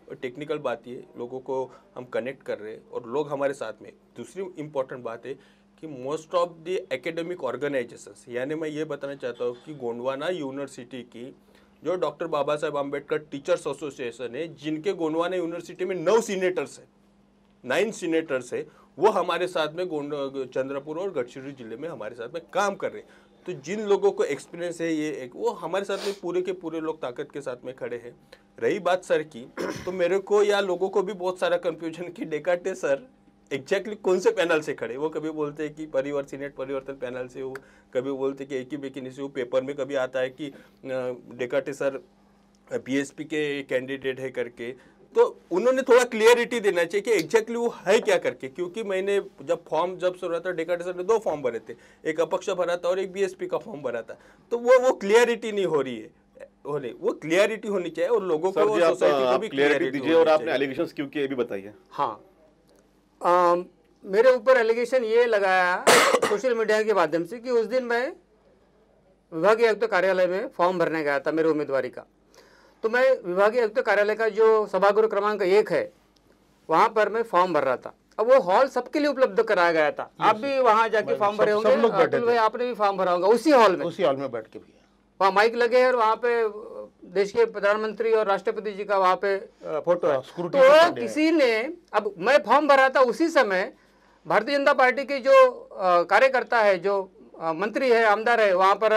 S2: और टेक्निकल बात ये लोगों को हम कनेक्ट कर रहे हैं और लोग हमारे साथ में दूसरी इम्पोर्टेंट बात है कि most of the academic organisation यानी मैं ये बताना चाहता हूँ कि गोंडवाना यूनिवर्सिटी की जो doctor Baba Saheb Ambedkar teachers association है जिनके गोंडवाना यूनिवर्सिटी में नौ सीनेटर्स हैं नाइन सीनेटर्स है वो हमारे साथ में गोंड चंद्रपुर और गढ़चिरौली जिले में हमारे साथ में काम कर रहे हैं तो जिन लोगों को एक्सपीरियंस है ये एक वो हमारे साथ में पूरे के पूरे लोग ताकत के साथ में खड़े हैं रही बात सर की [CLEARS THROAT] तो मेरे को या लोगों को भी बहुत सारा कंफ्यूजन कि डेकाटे सर एग्जैक्टली कौन से पैनल से खड़े वो कभी बोलते हैं कि परिवर्तन सीनेट परिवर्तन पैनल से हो कभी बोलते कि एक ही बेकिनी से हो पेपर में कभी आता है कि डेकाटे सर बी के कैंडिडेट है करके तो उन्होंने थोड़ा क्लियरिटी देना चाहिए कि एग्जैक्टली वो है क्या करके क्योंकि मैंने जब फॉर्म जब से रहा था डेकाडेशन ने दो फॉर्म भरे थे एक अपक्ष भरा था और एक बीएसपी का फॉर्म भरा था तो वो वो क्लियरिटी नहीं हो रही
S1: है होने
S4: वो क्लियरिटी होनी चाहिए और लोगों को सोसाइटी क्लियरिटी दीजिए और आपने एलिगेशंस क्यों किए भी बताइए हाँ मेरे ऊपर एलिगेशन ये लगाया सोशल मीडिया के माध्यम से कि उस दिन मैं विभागीय आयुक्त कार्यालय में फॉर्म भरने गया था मेरे उम्मीदवारी का तो मैं विभागीय आयुक्त कार्यालय का जो सभागृह क्रमांक एक है वहां पर मैं फॉर्म भर रहा था अब वो हॉल सबके लिए उपलब्ध कराया गया था आप भी वहां जाके फॉर्म भरे होंगे भाई आपने भी फॉर्म भरा होगा उसी हॉल में उसी हॉल में बैठ के भी वहाँ माइक लगे और वहाँ पे देश के प्रधानमंत्री और राष्ट्रपति जी का वहाँ पे फोटो है तो किसी ने अब मैं फॉर्म भरा था उसी समय भारतीय जनता पार्टी के जो कार्यकर्ता है जो मंत्री है आमदार है वहाँ पर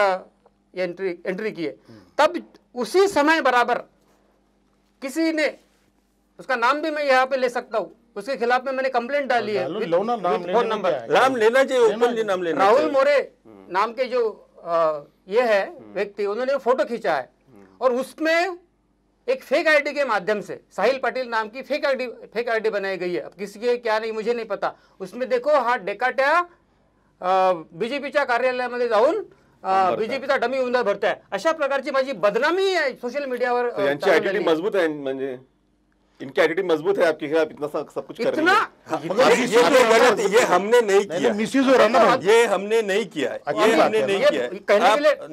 S4: एंट्री एंट्री किए हम्म। तब उसी समय बराबर किसी ने उसका नाम भी मैं यहाँ पे ले सकता हूँ उसके खिलाफ में मैंने कंप्लेंट डाली है फोन नंबर नाम लेना
S3: चाहिए नाम
S4: लेना राहुल मोरे हम्म। नाम के जो ये है हम्म। व्यक्ति उन्होंने फोटो खींचा है हम्म। और उसमें एक फेक आईडी के माध्यम से साहिल पटेल नाम की फेक आईडी फेक आईडी बनाई गई है अब किसी के क्या नहीं मुझे नहीं पता उसमें देखो हाँ, बीजेपी डेकाट्या कार्यालय में जाऊन बीजेपी का डमी उमेदवार है अशा प्रकारची माझी बदनामी है सोशल मीडिया पर यांची मजबूत
S1: है इनकी आइडेंटिटी मजबूत है आपके खिलाफ इतना सा, सब कुछ कर इतना, कर हाँ, ये, तो गलत, ये हमने नहीं किया मिसयूज हो रहा ना ये हमने नहीं किया ये हमने नहीं किया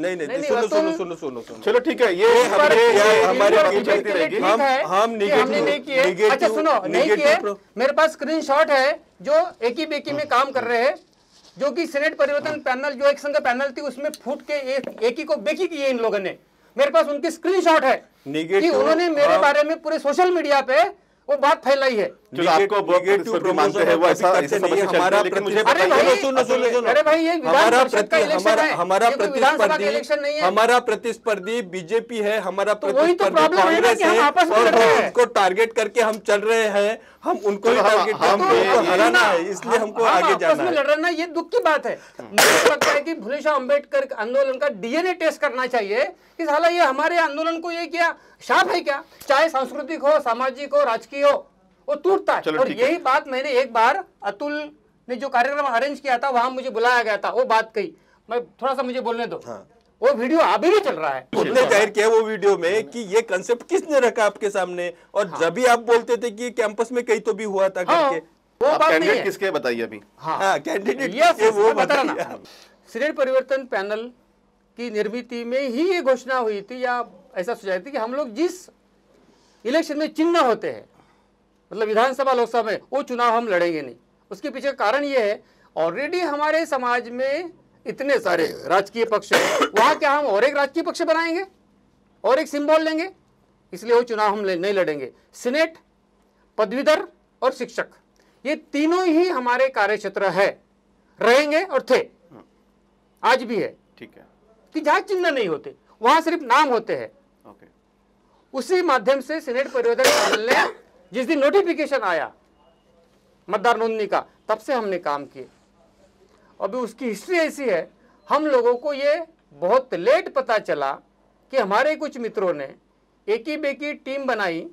S1: नहीं नहीं सुनो सुनो सुनो सुनो सुनो
S3: चलो ठीक है ये हमारे हमारे की चलती रहेगी हम हम निगेटिव अच्छा सुनो नहीं किए
S4: मेरे पास स्क्रीनशॉट है जो एक ही बेकी में हाँ। काम कर रहे हैं जो कि सेनेट परिवर्तन पैनल जो एक संघ पैनल थी उसमें फूट के एक, एक ही को बेकी की है इन लोगों ने मेरे पास उनकी स्क्रीनशॉट है कि उन्होंने मेरे बारे में पूरे सोशल मीडिया पे वो बात फैलाई है
S1: तो आपको प्रतिस्पर्धी मानते हैं वो ऐसा हमारा
S4: हमारा तो प्रतिस्पर्धी हमारा
S1: प्रतिस्पर्धी
S2: बीजेपी है हमारा तो प्रतिस्पर्धी कांग्रेस है और उसको टारगेट करके हम चल रहे हैं हम उनको हराना है इसलिए हमको आगे जाना है
S4: लड़ना ये दुख की बात है मुझे लगता है कि भूले शाह अम्बेडकर आंदोलन का डीएनए टेस्ट करना चाहिए कि साला ये हमारे आंदोलन को ये क्या शाप है क्या चाहे सांस्कृतिक हो सामाजिक हो राजकीय हो वो टूटता है और यही बात मैंने एक बार अतुल ने जो कार्यक्रम अरेंज किया था वहां मुझे बुलाया गया था वो बात कही मैं थोड़ा सा मुझे बोलने दो हाँ। वो वीडियो अभी भी चल रहा है
S1: उसने
S2: जाहिर किया वो वीडियो में कि ये कंसेप्ट किसने रखा आपके सामने और हाँ। जब भी आप बोलते थे कि
S4: कैंपस में कहीं तो भी हुआ था हाँ। करके वो बात नहीं है किसके बताइए अभी हाँ, हाँ कैंडिडेट ये वो बता ना श्रेणी परिवर्तन पैनल की निर्मित में ही ये घोषणा हुई थी या ऐसा सुझाया थी कि हम लोग जिस इलेक्शन में चिन्ह होते हैं मतलब विधानसभा लोकसभा में वो चुनाव हम लड़ेंगे नहीं उसके पीछे कारण ये है ऑलरेडी हमारे समाज में इतने सारे राजकीय पक्ष हैं वहाँ क्या हम और एक राजकीय पक्ष बनाएंगे और एक सिंबल लेंगे इसलिए वो चुनाव हम नहीं लड़ेंगे सीनेट पदवीधर और शिक्षक ये तीनों ही हमारे कार्य क्षेत्र है रहेंगे और थे आज भी है ठीक है कि जहाँ चिन्ह नहीं होते वहाँ सिर्फ नाम होते हैं उसी माध्यम से सीनेट परिवर्तन ने जिस दिन नोटिफिकेशन आया मतदार नोंदनी का तब से हमने काम किए अभी उसकी हिस्ट्री ऐसी है हम लोगों को ये बहुत लेट पता चला कि हमारे कुछ मित्रों ने एक ही बेकी टीम बनाई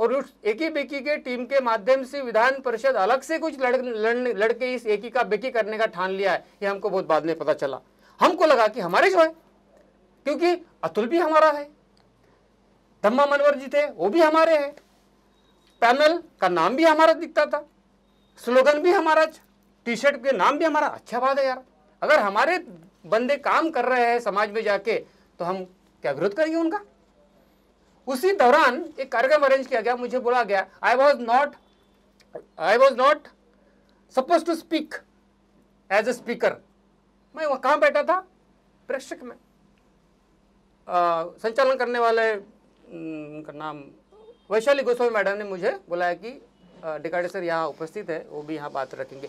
S4: और उस एक ही बेकी के टीम के माध्यम से विधान परिषद अलग से कुछ लड़ लड़ लड़के इस एकी का बेकी करने का ठान लिया है ये हमको बहुत बाद में पता चला हमको लगा कि हमारे जो है क्योंकि अतुल भी हमारा है धम्मा मनवर जी थे वो भी हमारे हैं पैनल का नाम भी हमारा दिखता था स्लोगन भी हमारा अच्छा, टी शर्ट के नाम भी हमारा अच्छा बात है यार अगर हमारे बंदे काम कर रहे हैं समाज में जाके तो हम क्या विरोध करेंगे उनका उसी दौरान एक कार्यक्रम अरेंज किया गया मुझे बोला गया I was not I was not suppose to speak as a speaker मैं वहाँ कहाँ बैठा था प्रेक्षक में आ, संचालन करने वाले उनका का नाम वैशाली गोस्वामी मैडम ने मुझे बुलाया कि डिकाडे सर यहाँ उपस्थित है वो भी यहाँ बात रखेंगे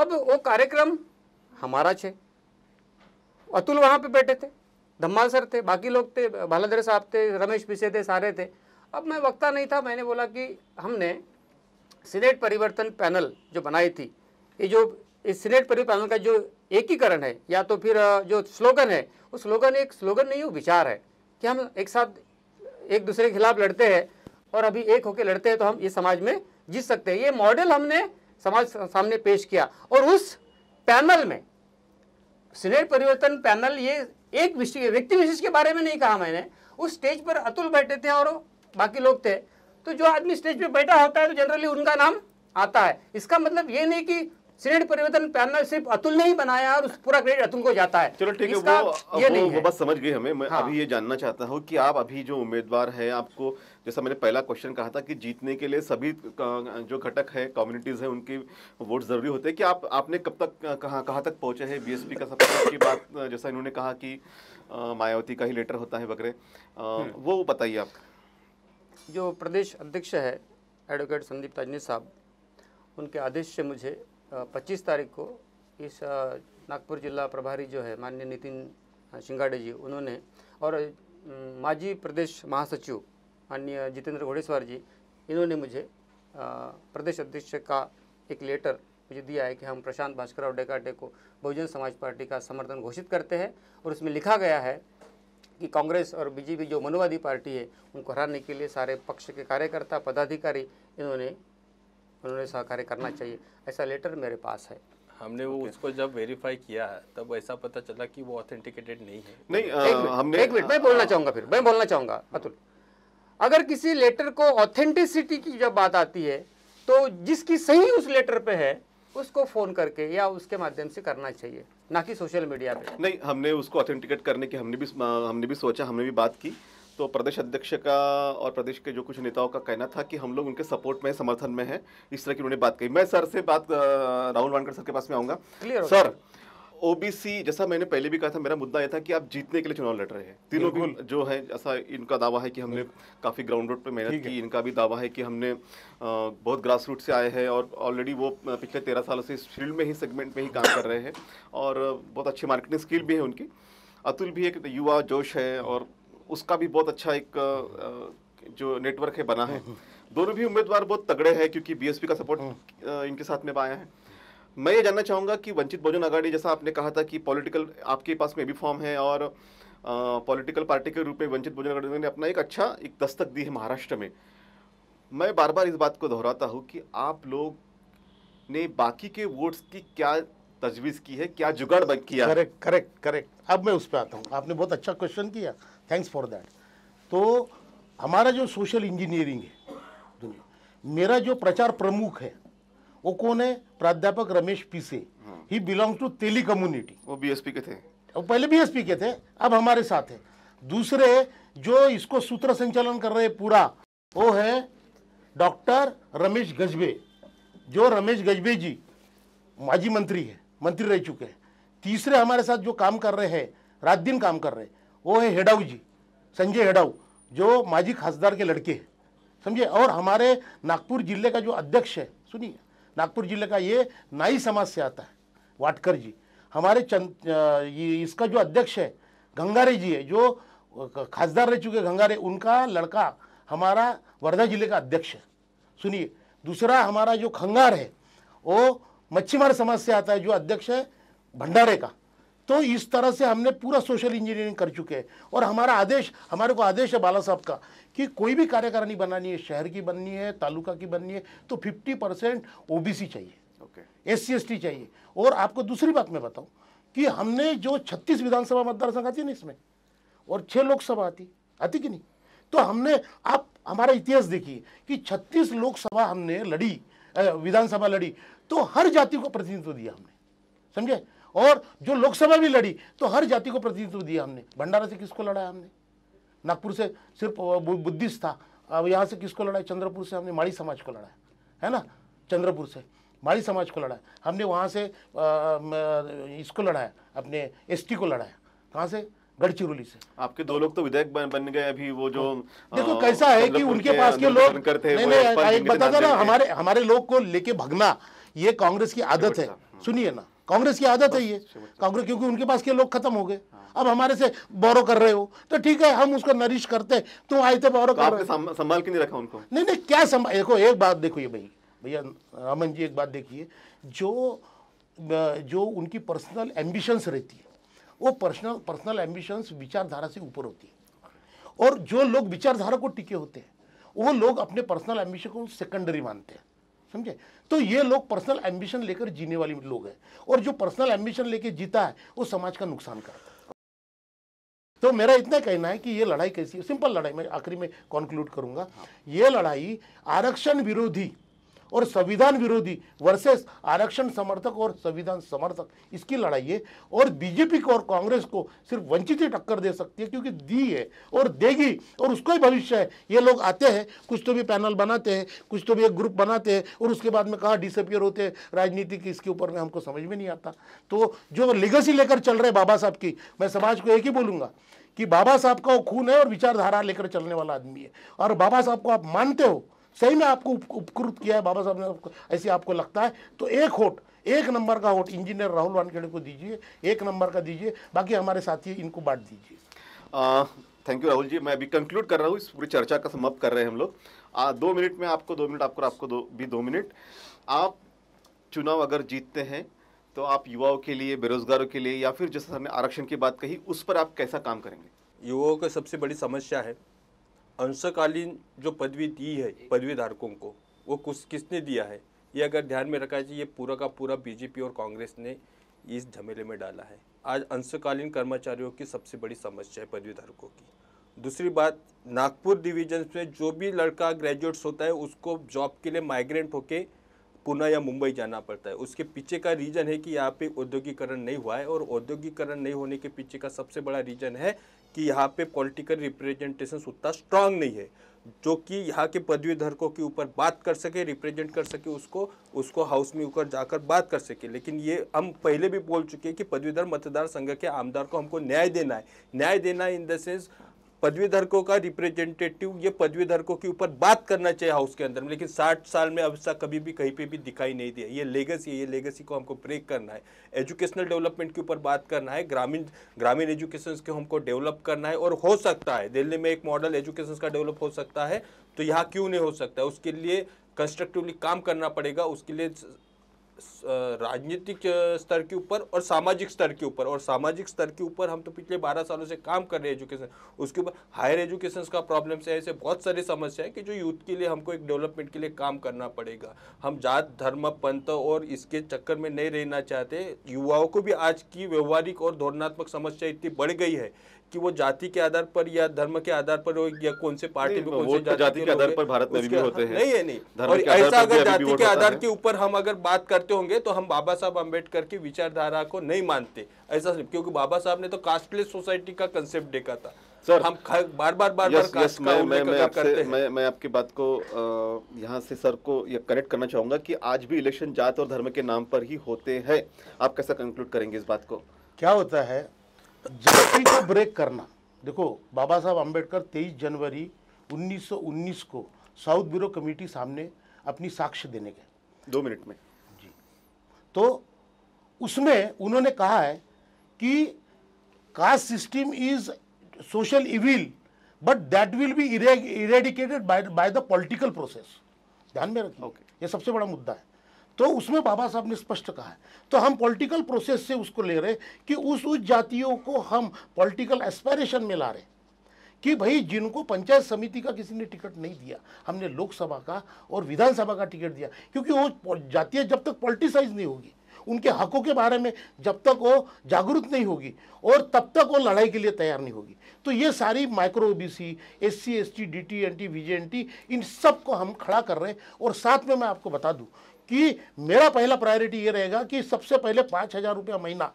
S4: अब वो कार्यक्रम हमारा छे अतुल वहाँ पे बैठे थे धम्माल सर थे बाकी लोग थे भालाधर साहब थे रमेश पिसे थे सारे थे अब मैं वक्ता नहीं था मैंने बोला कि हमने सीनेट परिवर्तन पैनल जो बनाई थी ये जो इस सीनेट परिवर्तन पैनल का जो एकीकरण है या तो फिर जो स्लोगन है वो स्लोगन एक स्लोगन नहीं वो विचार है कि हम एक साथ एक दूसरे के खिलाफ लड़ते हैं और अभी एक होकर लड़ते हैं तो हम ये समाज में जीत सकते हैं ये मॉडल हमने समाज सामने पेश किया और उस पैनल में स्नेह परिवर्तन पैनल ये एक विशेष व्यक्ति विशेष के बारे में नहीं कहा मैंने उस स्टेज पर अतुल बैठे थे और बाकी लोग थे तो जो आदमी स्टेज पर बैठा होता है तो जनरली उनका नाम आता है इसका मतलब ये नहीं कि सीनेट परिवर्तन पैनल सिर्फ अतुल ने ही बनाया और उस पूरा क्रेडिट अतुल को जाता है चलो ठीक है वो, ये वो, नहीं वो
S1: बस समझ गई हमें मैं हाँ। अभी ये जानना चाहता हूँ कि आप अभी जो उम्मीदवार हैं आपको जैसा मैंने पहला क्वेश्चन कहा था कि जीतने के लिए सभी जो घटक है कम्युनिटीज़ हैं उनकी वोट ज़रूरी होते हैं कि आप आपने कब तक कहाँ कहाँ तक पहुँचे हैं बीएसपी का सपोर्ट की बात जैसा इन्होंने कहा कि मायावती का ही लेटर होता है वगैरह हम्म। वो बताइए आप
S4: जो प्रदेश अध्यक्ष है एडवोकेट संदीप ताजनी साहब उनके आदेश से मुझे पच्चीस तारीख को इस नागपुर जिला प्रभारी जो है माननीय नितिन शिंगाड़े जी उन्होंने और माजी प्रदेश महासचिव माननीय जितेंद्र घोड़ेस्वार जी इन्होंने मुझे प्रदेश अध्यक्ष का एक लेटर मुझे दिया है कि हम प्रशांत भास्कर और डेकाटे को बहुजन समाज पार्टी का समर्थन घोषित करते हैं और उसमें लिखा गया है कि कांग्रेस और बीजेपी जो मनुवादी पार्टी है उनको हराने के लिए सारे पक्ष के कार्यकर्ता पदाधिकारी इन्होंने उन्होंने सहकार्य करना चाहिए ऐसा लेटर मेरे पास है
S2: हमने वो okay. उसको जब वेरीफाई किया तब ऐसा पता चला कि वो ऑथेंटिकेटेड नहीं है नहीं आ, तो एक, मिनट मैं
S4: बोलना चाहूँगा फिर मैं बोलना चाहूँगा अतुल अगर किसी लेटर को ऑथेंटिसिटी की जब बात आती है तो जिसकी सही उस लेटर पे है उसको फोन करके या उसके माध्यम से करना चाहिए ना कि सोशल मीडिया पे
S1: नहीं हमने उसको ऑथेंटिकेट करने की हमने भी हमने भी सोचा हमने भी बात की तो प्रदेश अध्यक्ष का और प्रदेश के जो कुछ नेताओं का कहना था कि हम लोग उनके सपोर्ट में समर्थन में हैं इस तरह की उन्होंने बात कही मैं सर से बात राहुल वानकर सर के पास में आऊँगा सर ओबीसी जैसा मैंने पहले भी कहा था मेरा मुद्दा यह था कि आप जीतने के लिए चुनाव लड़ रहे हैं तीनों भी जो है ऐसा इनका दावा है कि हमने काफ़ी ग्राउंड रूट पे मेहनत की इनका भी दावा है कि हमने बहुत ग्रास रूट से आए हैं और ऑलरेडी वो पिछले तेरह सालों से इस फील्ड में ही सेगमेंट में ही काम कर रहे हैं और बहुत अच्छी मार्केटिंग स्किल भी है उनकी अतुल भी एक युवा जोश है और उसका भी बहुत अच्छा एक जो नेटवर्क है बना है हम्म, हम्म। दोनों भी उम्मीदवार बहुत तगड़े हैं क्योंकि बीएसपी का सपोर्ट हम्म। इनके साथ में आया है मैं ये जानना चाहूँगा कि वंचित बहुजन आघाड़ी जैसा आपने कहा था कि पॉलिटिकल आपके पास में भी फॉर्म है और पॉलिटिकल पार्टी के रूप में वंचित बहुजन आघाड़ी ने अपना एक अच्छा एक दस्तक दी है महाराष्ट्र में मैं बार बार इस बात को दोहराता हूँ कि आप लोग ने बाकी के वोट्स की क्या तजवीज़ की है क्या
S3: जुगाड़ किया करेक्ट करेक्ट करेक्ट अब मैं उस पर आता हूँ आपने बहुत अच्छा क्वेश्चन किया थैंक्स फॉर दैट तो हमारा जो सोशल इंजीनियरिंग है दुनिया मेरा जो प्रचार प्रमुख है वो कौन है प्राध्यापक Ramesh Pise he belong to Teli community वो बीएसपी के थे वो पहले बीएसपी के थे अब हमारे साथ है दूसरे जो इसको सूत्र संचालन कर रहे पूरा वो है डॉक्टर रमेश गजबे जो रमेश गजबे जी माजी मंत्री है मंत्री रह चुके हैं तीसरे हमारे साथ जो काम कर रहे हैं रात दिन काम कर रहे हैं वो है हेडाऊ जी संजय हेडाऊ जो माजी खासदार के लड़के हैं समझे और हमारे नागपुर जिले का जो अध्यक्ष है सुनिए नागपुर जिले का ये नाई समाज से आता है वाटकर जी हमारे चंद इसका जो अध्यक्ष है गंगारे जी है जो खासदार रह चुके गंगारे उनका लड़का हमारा वर्धा जिले का अध्यक्ष है सुनिए दूसरा हमारा जो खंगार है वो मच्छीमार समाज से आता है जो अध्यक्ष है भंडारे का तो इस तरह से हमने पूरा सोशल इंजीनियरिंग कर चुके हैं और हमारा आदेश हमारे को आदेश है बाला साहब का कि कोई भी कार्यकारिणी बनानी है शहर की बननी है तालुका की बननी है तो 50 परसेंट ओ चाहिए एस सी चाहिए और आपको दूसरी बात मैं बताऊं कि हमने जो छत्तीस विधानसभा मतदार संघ आती है ना इसमें और छः लोकसभा आती आती कि नहीं तो हमने आप हमारा इतिहास देखिए कि छत्तीस लोकसभा हमने लड़ी विधानसभा लड़ी तो हर जाति को प्रतिनिधित्व दिया हमने समझे और जो लोकसभा भी लड़ी तो हर जाति को प्रतिनिधित्व दिया हमने भंडारा से किसको लड़ाया हमने नागपुर से सिर्फ बुद्धिस्ट था अब यहाँ से किसको लड़ाया चंद्रपुर से हमने माड़ी समाज को लड़ाया है ना चंद्रपुर से माड़ी समाज को लड़ाया हमने वहाँ से इसको लड़ाया अपने एसटी को लड़ाया कहाँ से
S1: गढ़चिरौली से आपके दो लोग तो विधायक बन, बन गए अभी वो जो हाँ। देखो कैसा है कि उनके पास के लोग करते नहीं नहीं दो ना हमारे
S3: हमारे लोग को लेके भगना ये कांग्रेस की अच्छा, आदत है अच्छा। सुनिए ना कांग्रेस की आदत है ये कांग्रेस क्योंकि उनके पास के लोग खत्म हो गए अब हमारे से बोरो कर रहे हो तो ठीक है हम उसको नरिश करते तुम आए थे तो बोरो तो कर रहे
S1: संभाल के नहीं रखा उनको
S3: नहीं नहीं क्या संभाल देखो एक बात देखो ये भाई भैया रामन जी एक बात देखिए जो जो उनकी पर्सनल एम्बिशंस रहती है वो पर्सनल पर्सनल एम्बिशंस विचारधारा से ऊपर होती है और जो लोग विचारधारा को टिके होते हैं वो लोग अपने पर्सनल एम्बिशन को सेकेंडरी मानते हैं समझे तो ये लोग पर्सनल एम्बिशन लेकर जीने वाले लोग हैं और जो पर्सनल एम्बिशन लेकर जीता है वो समाज का नुकसान करता है तो मेरा इतना कहना है कि ये लड़ाई कैसी है सिंपल लड़ाई मैं आखिरी में कंक्लूड करूंगा ये लड़ाई आरक्षण विरोधी और संविधान विरोधी वर्सेस आरक्षण समर्थक और संविधान समर्थक इसकी लड़ाई है और बीजेपी को और कांग्रेस को सिर्फ वंचित ही टक्कर दे सकती है क्योंकि दी है और देगी और उसको ही भविष्य है ये लोग आते हैं कुछ तो भी पैनल बनाते हैं कुछ तो भी एक ग्रुप बनाते हैं और उसके बाद में कहाँ डिसअपियर होते हैं राजनीति की इसके ऊपर में हमको समझ में नहीं आता तो जो लेगेसी लेकर चल रहे बाबा साहब की मैं समाज को एक ही बोलूँगा कि बाबा साहब का वो खून है और विचारधारा लेकर चलने वाला आदमी है और बाबा साहब को आप मानते हो सही में आपको उपकृत किया है बाबा साहब ने ऐसे आपको लगता है तो एक होट एक नंबर का होट इंजीनियर राहुल वानखेड़े को दीजिए एक नंबर का दीजिए बाकी हमारे साथी इनको बांट दीजिए
S1: थैंक यू राहुल जी मैं अभी कंक्लूड कर रहा हूँ इस पूरी चर्चा का समाप्त कर रहे हैं हम लोग दो मिनट में आपको दो मिनट आपको आपको दो भी दो मिनट आप चुनाव अगर जीतते हैं तो आप युवाओं के लिए बेरोजगारों के लिए या फिर जैसे हमने आरक्षण की बात कही उस पर आप कैसा काम करेंगे युवाओं की सबसे बड़ी समस्या
S2: है अंशकालीन जो पदवी दी है पदवी धारकों को वो कुछ किसने दिया है ये अगर ध्यान में रखा जाए ये पूरा का पूरा बीजेपी और कांग्रेस ने इस झमेले में डाला है आज अंशकालीन कर्मचारियों की सबसे बड़ी समस्या है पदवी धारकों की दूसरी बात नागपुर डिवीजन में जो भी लड़का ग्रेजुएट्स होता है उसको जॉब के लिए माइग्रेंट होके पुणे या मुंबई जाना पड़ता है उसके पीछे का रीज़न है कि यहाँ पे औद्योगिकरण नहीं हुआ है और औद्योगिकरण नहीं होने के पीछे का सबसे बड़ा रीज़न है कि यहाँ पे पॉलिटिकल रिप्रेजेंटेशन उतना स्ट्रांग नहीं है जो कि यहाँ के पदवीधरकों के ऊपर बात कर सके रिप्रेजेंट कर सके उसको उसको हाउस में ऊपर जाकर बात कर सके लेकिन ये हम पहले भी बोल चुके हैं कि पदवीधर मतदार संघ के आमदार को हमको न्याय देना है न्याय देना है इन द सेंस पदवीधरकों का रिप्रेजेंटेटिव ये पदवीधरकों के ऊपर बात करना चाहिए हाउस के अंदर में लेकिन साठ साल में अब सा कभी भी कहीं पे भी दिखाई नहीं दिया ये लेगेसी है ये लेगेसी को हमको ब्रेक करना है एजुकेशनल डेवलपमेंट के ऊपर बात करना है ग्रामीण ग्रामीण एजुकेशन के हमको डेवलप करना है और हो सकता है दिल्ली में एक मॉडल एजुकेशन का डेवलप हो सकता है तो यहाँ क्यों नहीं हो सकता उसके लिए कंस्ट्रक्टिवली काम करना पड़ेगा उसके लिए राजनीतिक स्तर के ऊपर और सामाजिक स्तर के ऊपर और सामाजिक स्तर के ऊपर हम तो पिछले 12 सालों से काम कर रहे हैं एजुकेशन उसके ऊपर हायर एजुकेशन का प्रॉब्लम्स है ऐसे बहुत सारी समस्या है कि जो यूथ के लिए हमको एक डेवलपमेंट के लिए काम करना पड़ेगा हम जात धर्म पंथ और इसके चक्कर में नहीं रहना चाहते युवाओं को भी आज की व्यवहारिक और धोरणात्मक समस्या इतनी बढ़ गई है कि वो जाति के आधार पर या धर्म के आधार पर हो या कौन से पार्टी में कौन से तो जाति, के, आधार पर भारत में भी, होते हाँ, हैं नहीं है नहीं और ऐसा अगर जाति के आधार के ऊपर हम अगर बात करते होंगे तो हम बाबा साहब अम्बेडकर की विचारधारा को नहीं मानते ऐसा क्योंकि बाबा साहब ने तो कास्टलेस सोसाइटी का कंसेप्ट देखा था सर हम बार बार बार यस, बार यस, मैं मैं मैं आपसे
S1: मैं मैं आपकी बात को यहाँ से सर को यह कनेक्ट करना चाहूंगा कि आज भी इलेक्शन जात और धर्म के नाम पर ही होते हैं आप कैसा कंक्लूड करेंगे इस बात
S3: को क्या होता है जाति को ब्रेक करना देखो बाबा साहब अम्बेडकर तेईस जनवरी 1919 को साउथ ब्यूरो कमेटी सामने अपनी साक्ष्य देने गए दो मिनट में जी तो उसमें उन्होंने कहा है कि caste system is social evil but that will be eradicated by the political process ध्यान में रखिए okay. ये सबसे बड़ा मुद्दा है तो उसमें बाबा साहब ने स्पष्ट कहा है तो हम पॉलिटिकल प्रोसेस से उसको ले रहे कि उस उस जातियों को हम पॉलिटिकल एस्पायरेशन में ला रहे कि भाई जिनको पंचायत समिति का किसी ने टिकट नहीं दिया हमने लोकसभा का और विधानसभा का टिकट दिया क्योंकि वो जातीय जब तक पॉलिटिसाइज नहीं होगी उनके हकों के बारे में जब तक वो जागरूक नहीं होगी और तब तक वो लड़ाई के लिए तैयार नहीं होगी तो ये सारी micro O B C S C S T D T N T V J N T इन सब को हम खड़ा कर रहे हैं और साथ में मैं आपको बता दूँ कि मेरा पहला प्रायोरिटी ये रहेगा कि सबसे पहले पाँच हज़ार रुपया महीना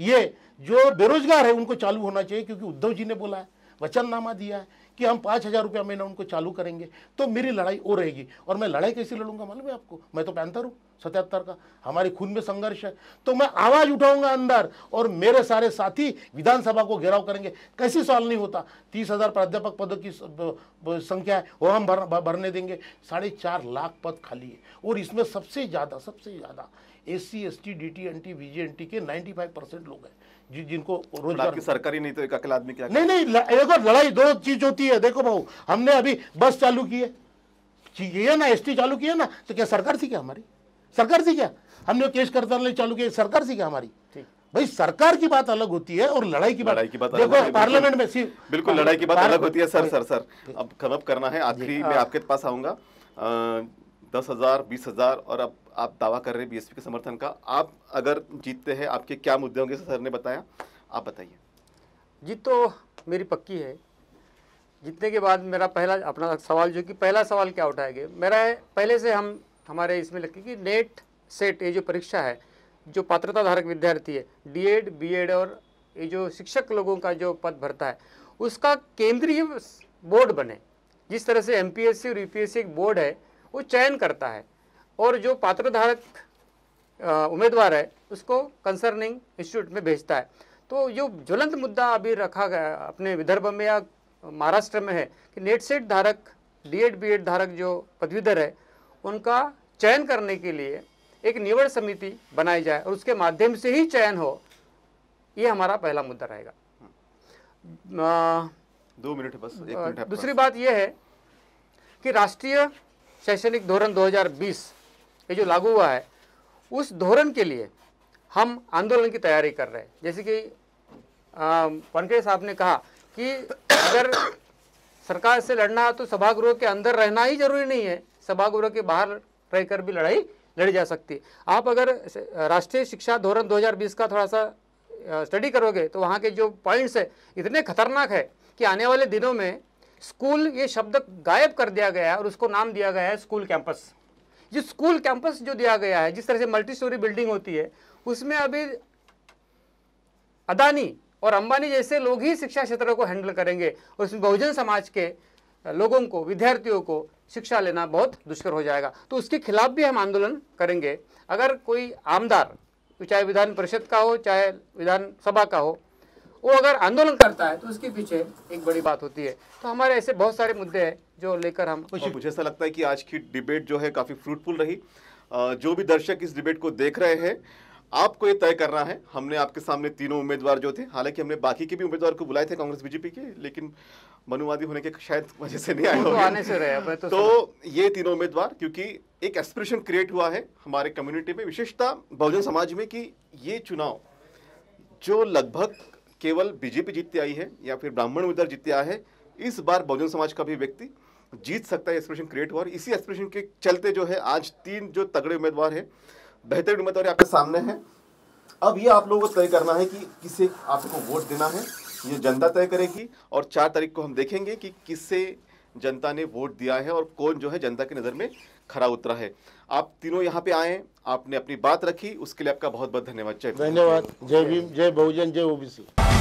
S3: ये जो बेरोजगार है उनको चालू होना चाहिए क्योंकि उद्धव जी ने बोला है वचननामा दिया है कि हम पाँच हज़ार रुपया महीना उनको चालू करेंगे तो मेरी लड़ाई वो रहेगी और मैं लड़ाई कैसे लड़ूंगा मालूम है आपको मैं तो पैंथर हूँ सतहत्तर का हमारे खून में संघर्ष है तो मैं आवाज़ उठाऊंगा अंदर और मेरे सारे साथी विधानसभा को घेराव करेंगे कैसे सॉल्व नहीं होता तीस हज़ार प्राध्यापक पदों की संख्या है वो हम भर, भरने देंगे साढ़े चार लाख पद खाली है और इसमें सबसे ज़्यादा सबसे ज़्यादा S C S T D T N T V G N T के नाइन्टी फाइव परसेंट लोग हैं
S1: जि, जिनको रोजगार सरकारी नहीं तो एक अकेला आदमी क्या नहीं नहीं देखो लड़ाई
S3: दो चीज होती है देखो भाऊ हमने अभी बस चालू की है ये ना एसटी चालू किया ना तो क्या सरकार थी क्या हमारी सरकार थी क्या हमने केस करता चालू किया सरकार थी क्या हमारी भाई सरकार की बात अलग होती है और लड़ाई की बात लड़ाई की बात देखो पार्लियामेंट में सिर्फ बिल्कुल लड़ाई की बात अलग होती है सर सर
S1: सर अब खबर करना है आखिरी मैं हाँ। आपके पास आऊंगा दस हज़ार बीस हज़ार और अब आप दावा कर रहे हैं बीएसपी के समर्थन का आप अगर जीतते हैं आपके क्या मुद्दे
S4: होंगे सर ने बताया आप बताइए जीत तो मेरी पक्की है जीतने के बाद मेरा पहला अपना सवाल जो कि पहला सवाल क्या उठाएंगे मेरा पहले से हम हमारे इसमें लगे कि नेट सेट ये जो परीक्षा है जो पात्रता धारक विद्यार्थी है डीएड बीएड और ये जो शिक्षक लोगों का जो पद भरता है उसका केंद्रीय बोर्ड बने जिस तरह से एमपीएससी और यूपीएससी एक बोर्ड है वो चयन करता है और जो पात्र धारक उम्मीदवार है उसको कंसर्निंग इंस्टीट्यूट में भेजता है तो जो ज्वलंत मुद्दा अभी रखा गया अपने विदर्भ में या महाराष्ट्र में है कि नेट सेट धारक डीएड बीएड धारक जो पदवीधर है उनका चयन करने के लिए एक निवड़ समिति बनाई जाए और उसके माध्यम से ही चयन हो ये हमारा पहला मुद्दा रहेगा
S1: दो मिनट बस एक मिनट दूसरी
S4: बात यह है कि राष्ट्रीय शैक्षणिक धोरण 2020 ये जो लागू हुआ है उस धोरण के लिए हम आंदोलन की तैयारी कर रहे हैं जैसे कि वनखड़े साहब ने कहा कि अगर सरकार से लड़ना है तो सभागृह के अंदर रहना ही जरूरी नहीं है सभागृह के बाहर रहकर भी लड़ाई लड़ी जा सकती है आप अगर राष्ट्रीय शिक्षा धोरण 2020 का थोड़ा सा स्टडी करोगे तो वहाँ के जो पॉइंट्स है इतने खतरनाक है कि आने वाले दिनों में स्कूल ये शब्द गायब कर दिया गया है और उसको नाम दिया गया है स्कूल कैंपस जो स्कूल कैंपस जो दिया गया है जिस तरह से मल्टी स्टोरी बिल्डिंग होती है उसमें अभी अदानी और अंबानी जैसे लोग ही शिक्षा क्षेत्र को हैंडल करेंगे और उसमें बहुजन समाज के लोगों को विद्यार्थियों को शिक्षा लेना बहुत दुष्कर हो जाएगा तो उसके खिलाफ भी हम आंदोलन करेंगे अगर कोई आमदार चाहे विधान परिषद का हो चाहे विधानसभा का हो वो अगर आंदोलन करता है तो उसके पीछे एक बड़ी बात होती है तो हमारे ऐसे बहुत सारे मुद्दे हैं जो लेकर हम मुझे
S1: ऐसा लगता है कि आज की डिबेट जो है काफ़ी फ्रूटफुल रही जो भी दर्शक इस डिबेट को देख रहे हैं आपको ये तय करना है हमने आपके सामने तीनों उम्मीदवार जो थे हालांकि हमने बाकी के भी उम्मीदवार को बुलाए थे कांग्रेस बीजेपी के लेकिन मनुवादी होने के शायद वजह से नहीं आए तो आने से रहे तो, तो ये तीनों उम्मीदवार क्योंकि एक एस्पिरेशन क्रिएट हुआ है हमारे कम्युनिटी में विशेषता बहुजन समाज में कि ये चुनाव जो लगभग केवल बीजेपी जीतती आई है या फिर ब्राह्मण उम्मीदवार जीतते आए हैं इस बार बहुजन समाज का भी व्यक्ति जीत सकता है एस्पिरेशन क्रिएट हुआ और इसी एस्पिरेशन के चलते जो है आज तीन जो तगड़े उम्मीदवार हैं बेहतरीन उम्मीदवार आपके सामने हैं अब ये आप लोगों को तय करना है कि किसे आपको वोट देना है ये जनता तय करेगी और चार तारीख को हम देखेंगे कि किससे जनता ने वोट दिया है और कौन जो है जनता की नज़र में खरा उतरा है आप तीनों यहाँ पे आए आपने अपनी बात रखी उसके लिए आपका बहुत बहुत धन्यवाद जय धन्यवाद जय भीम
S3: जय बहुजन जय ओबीसी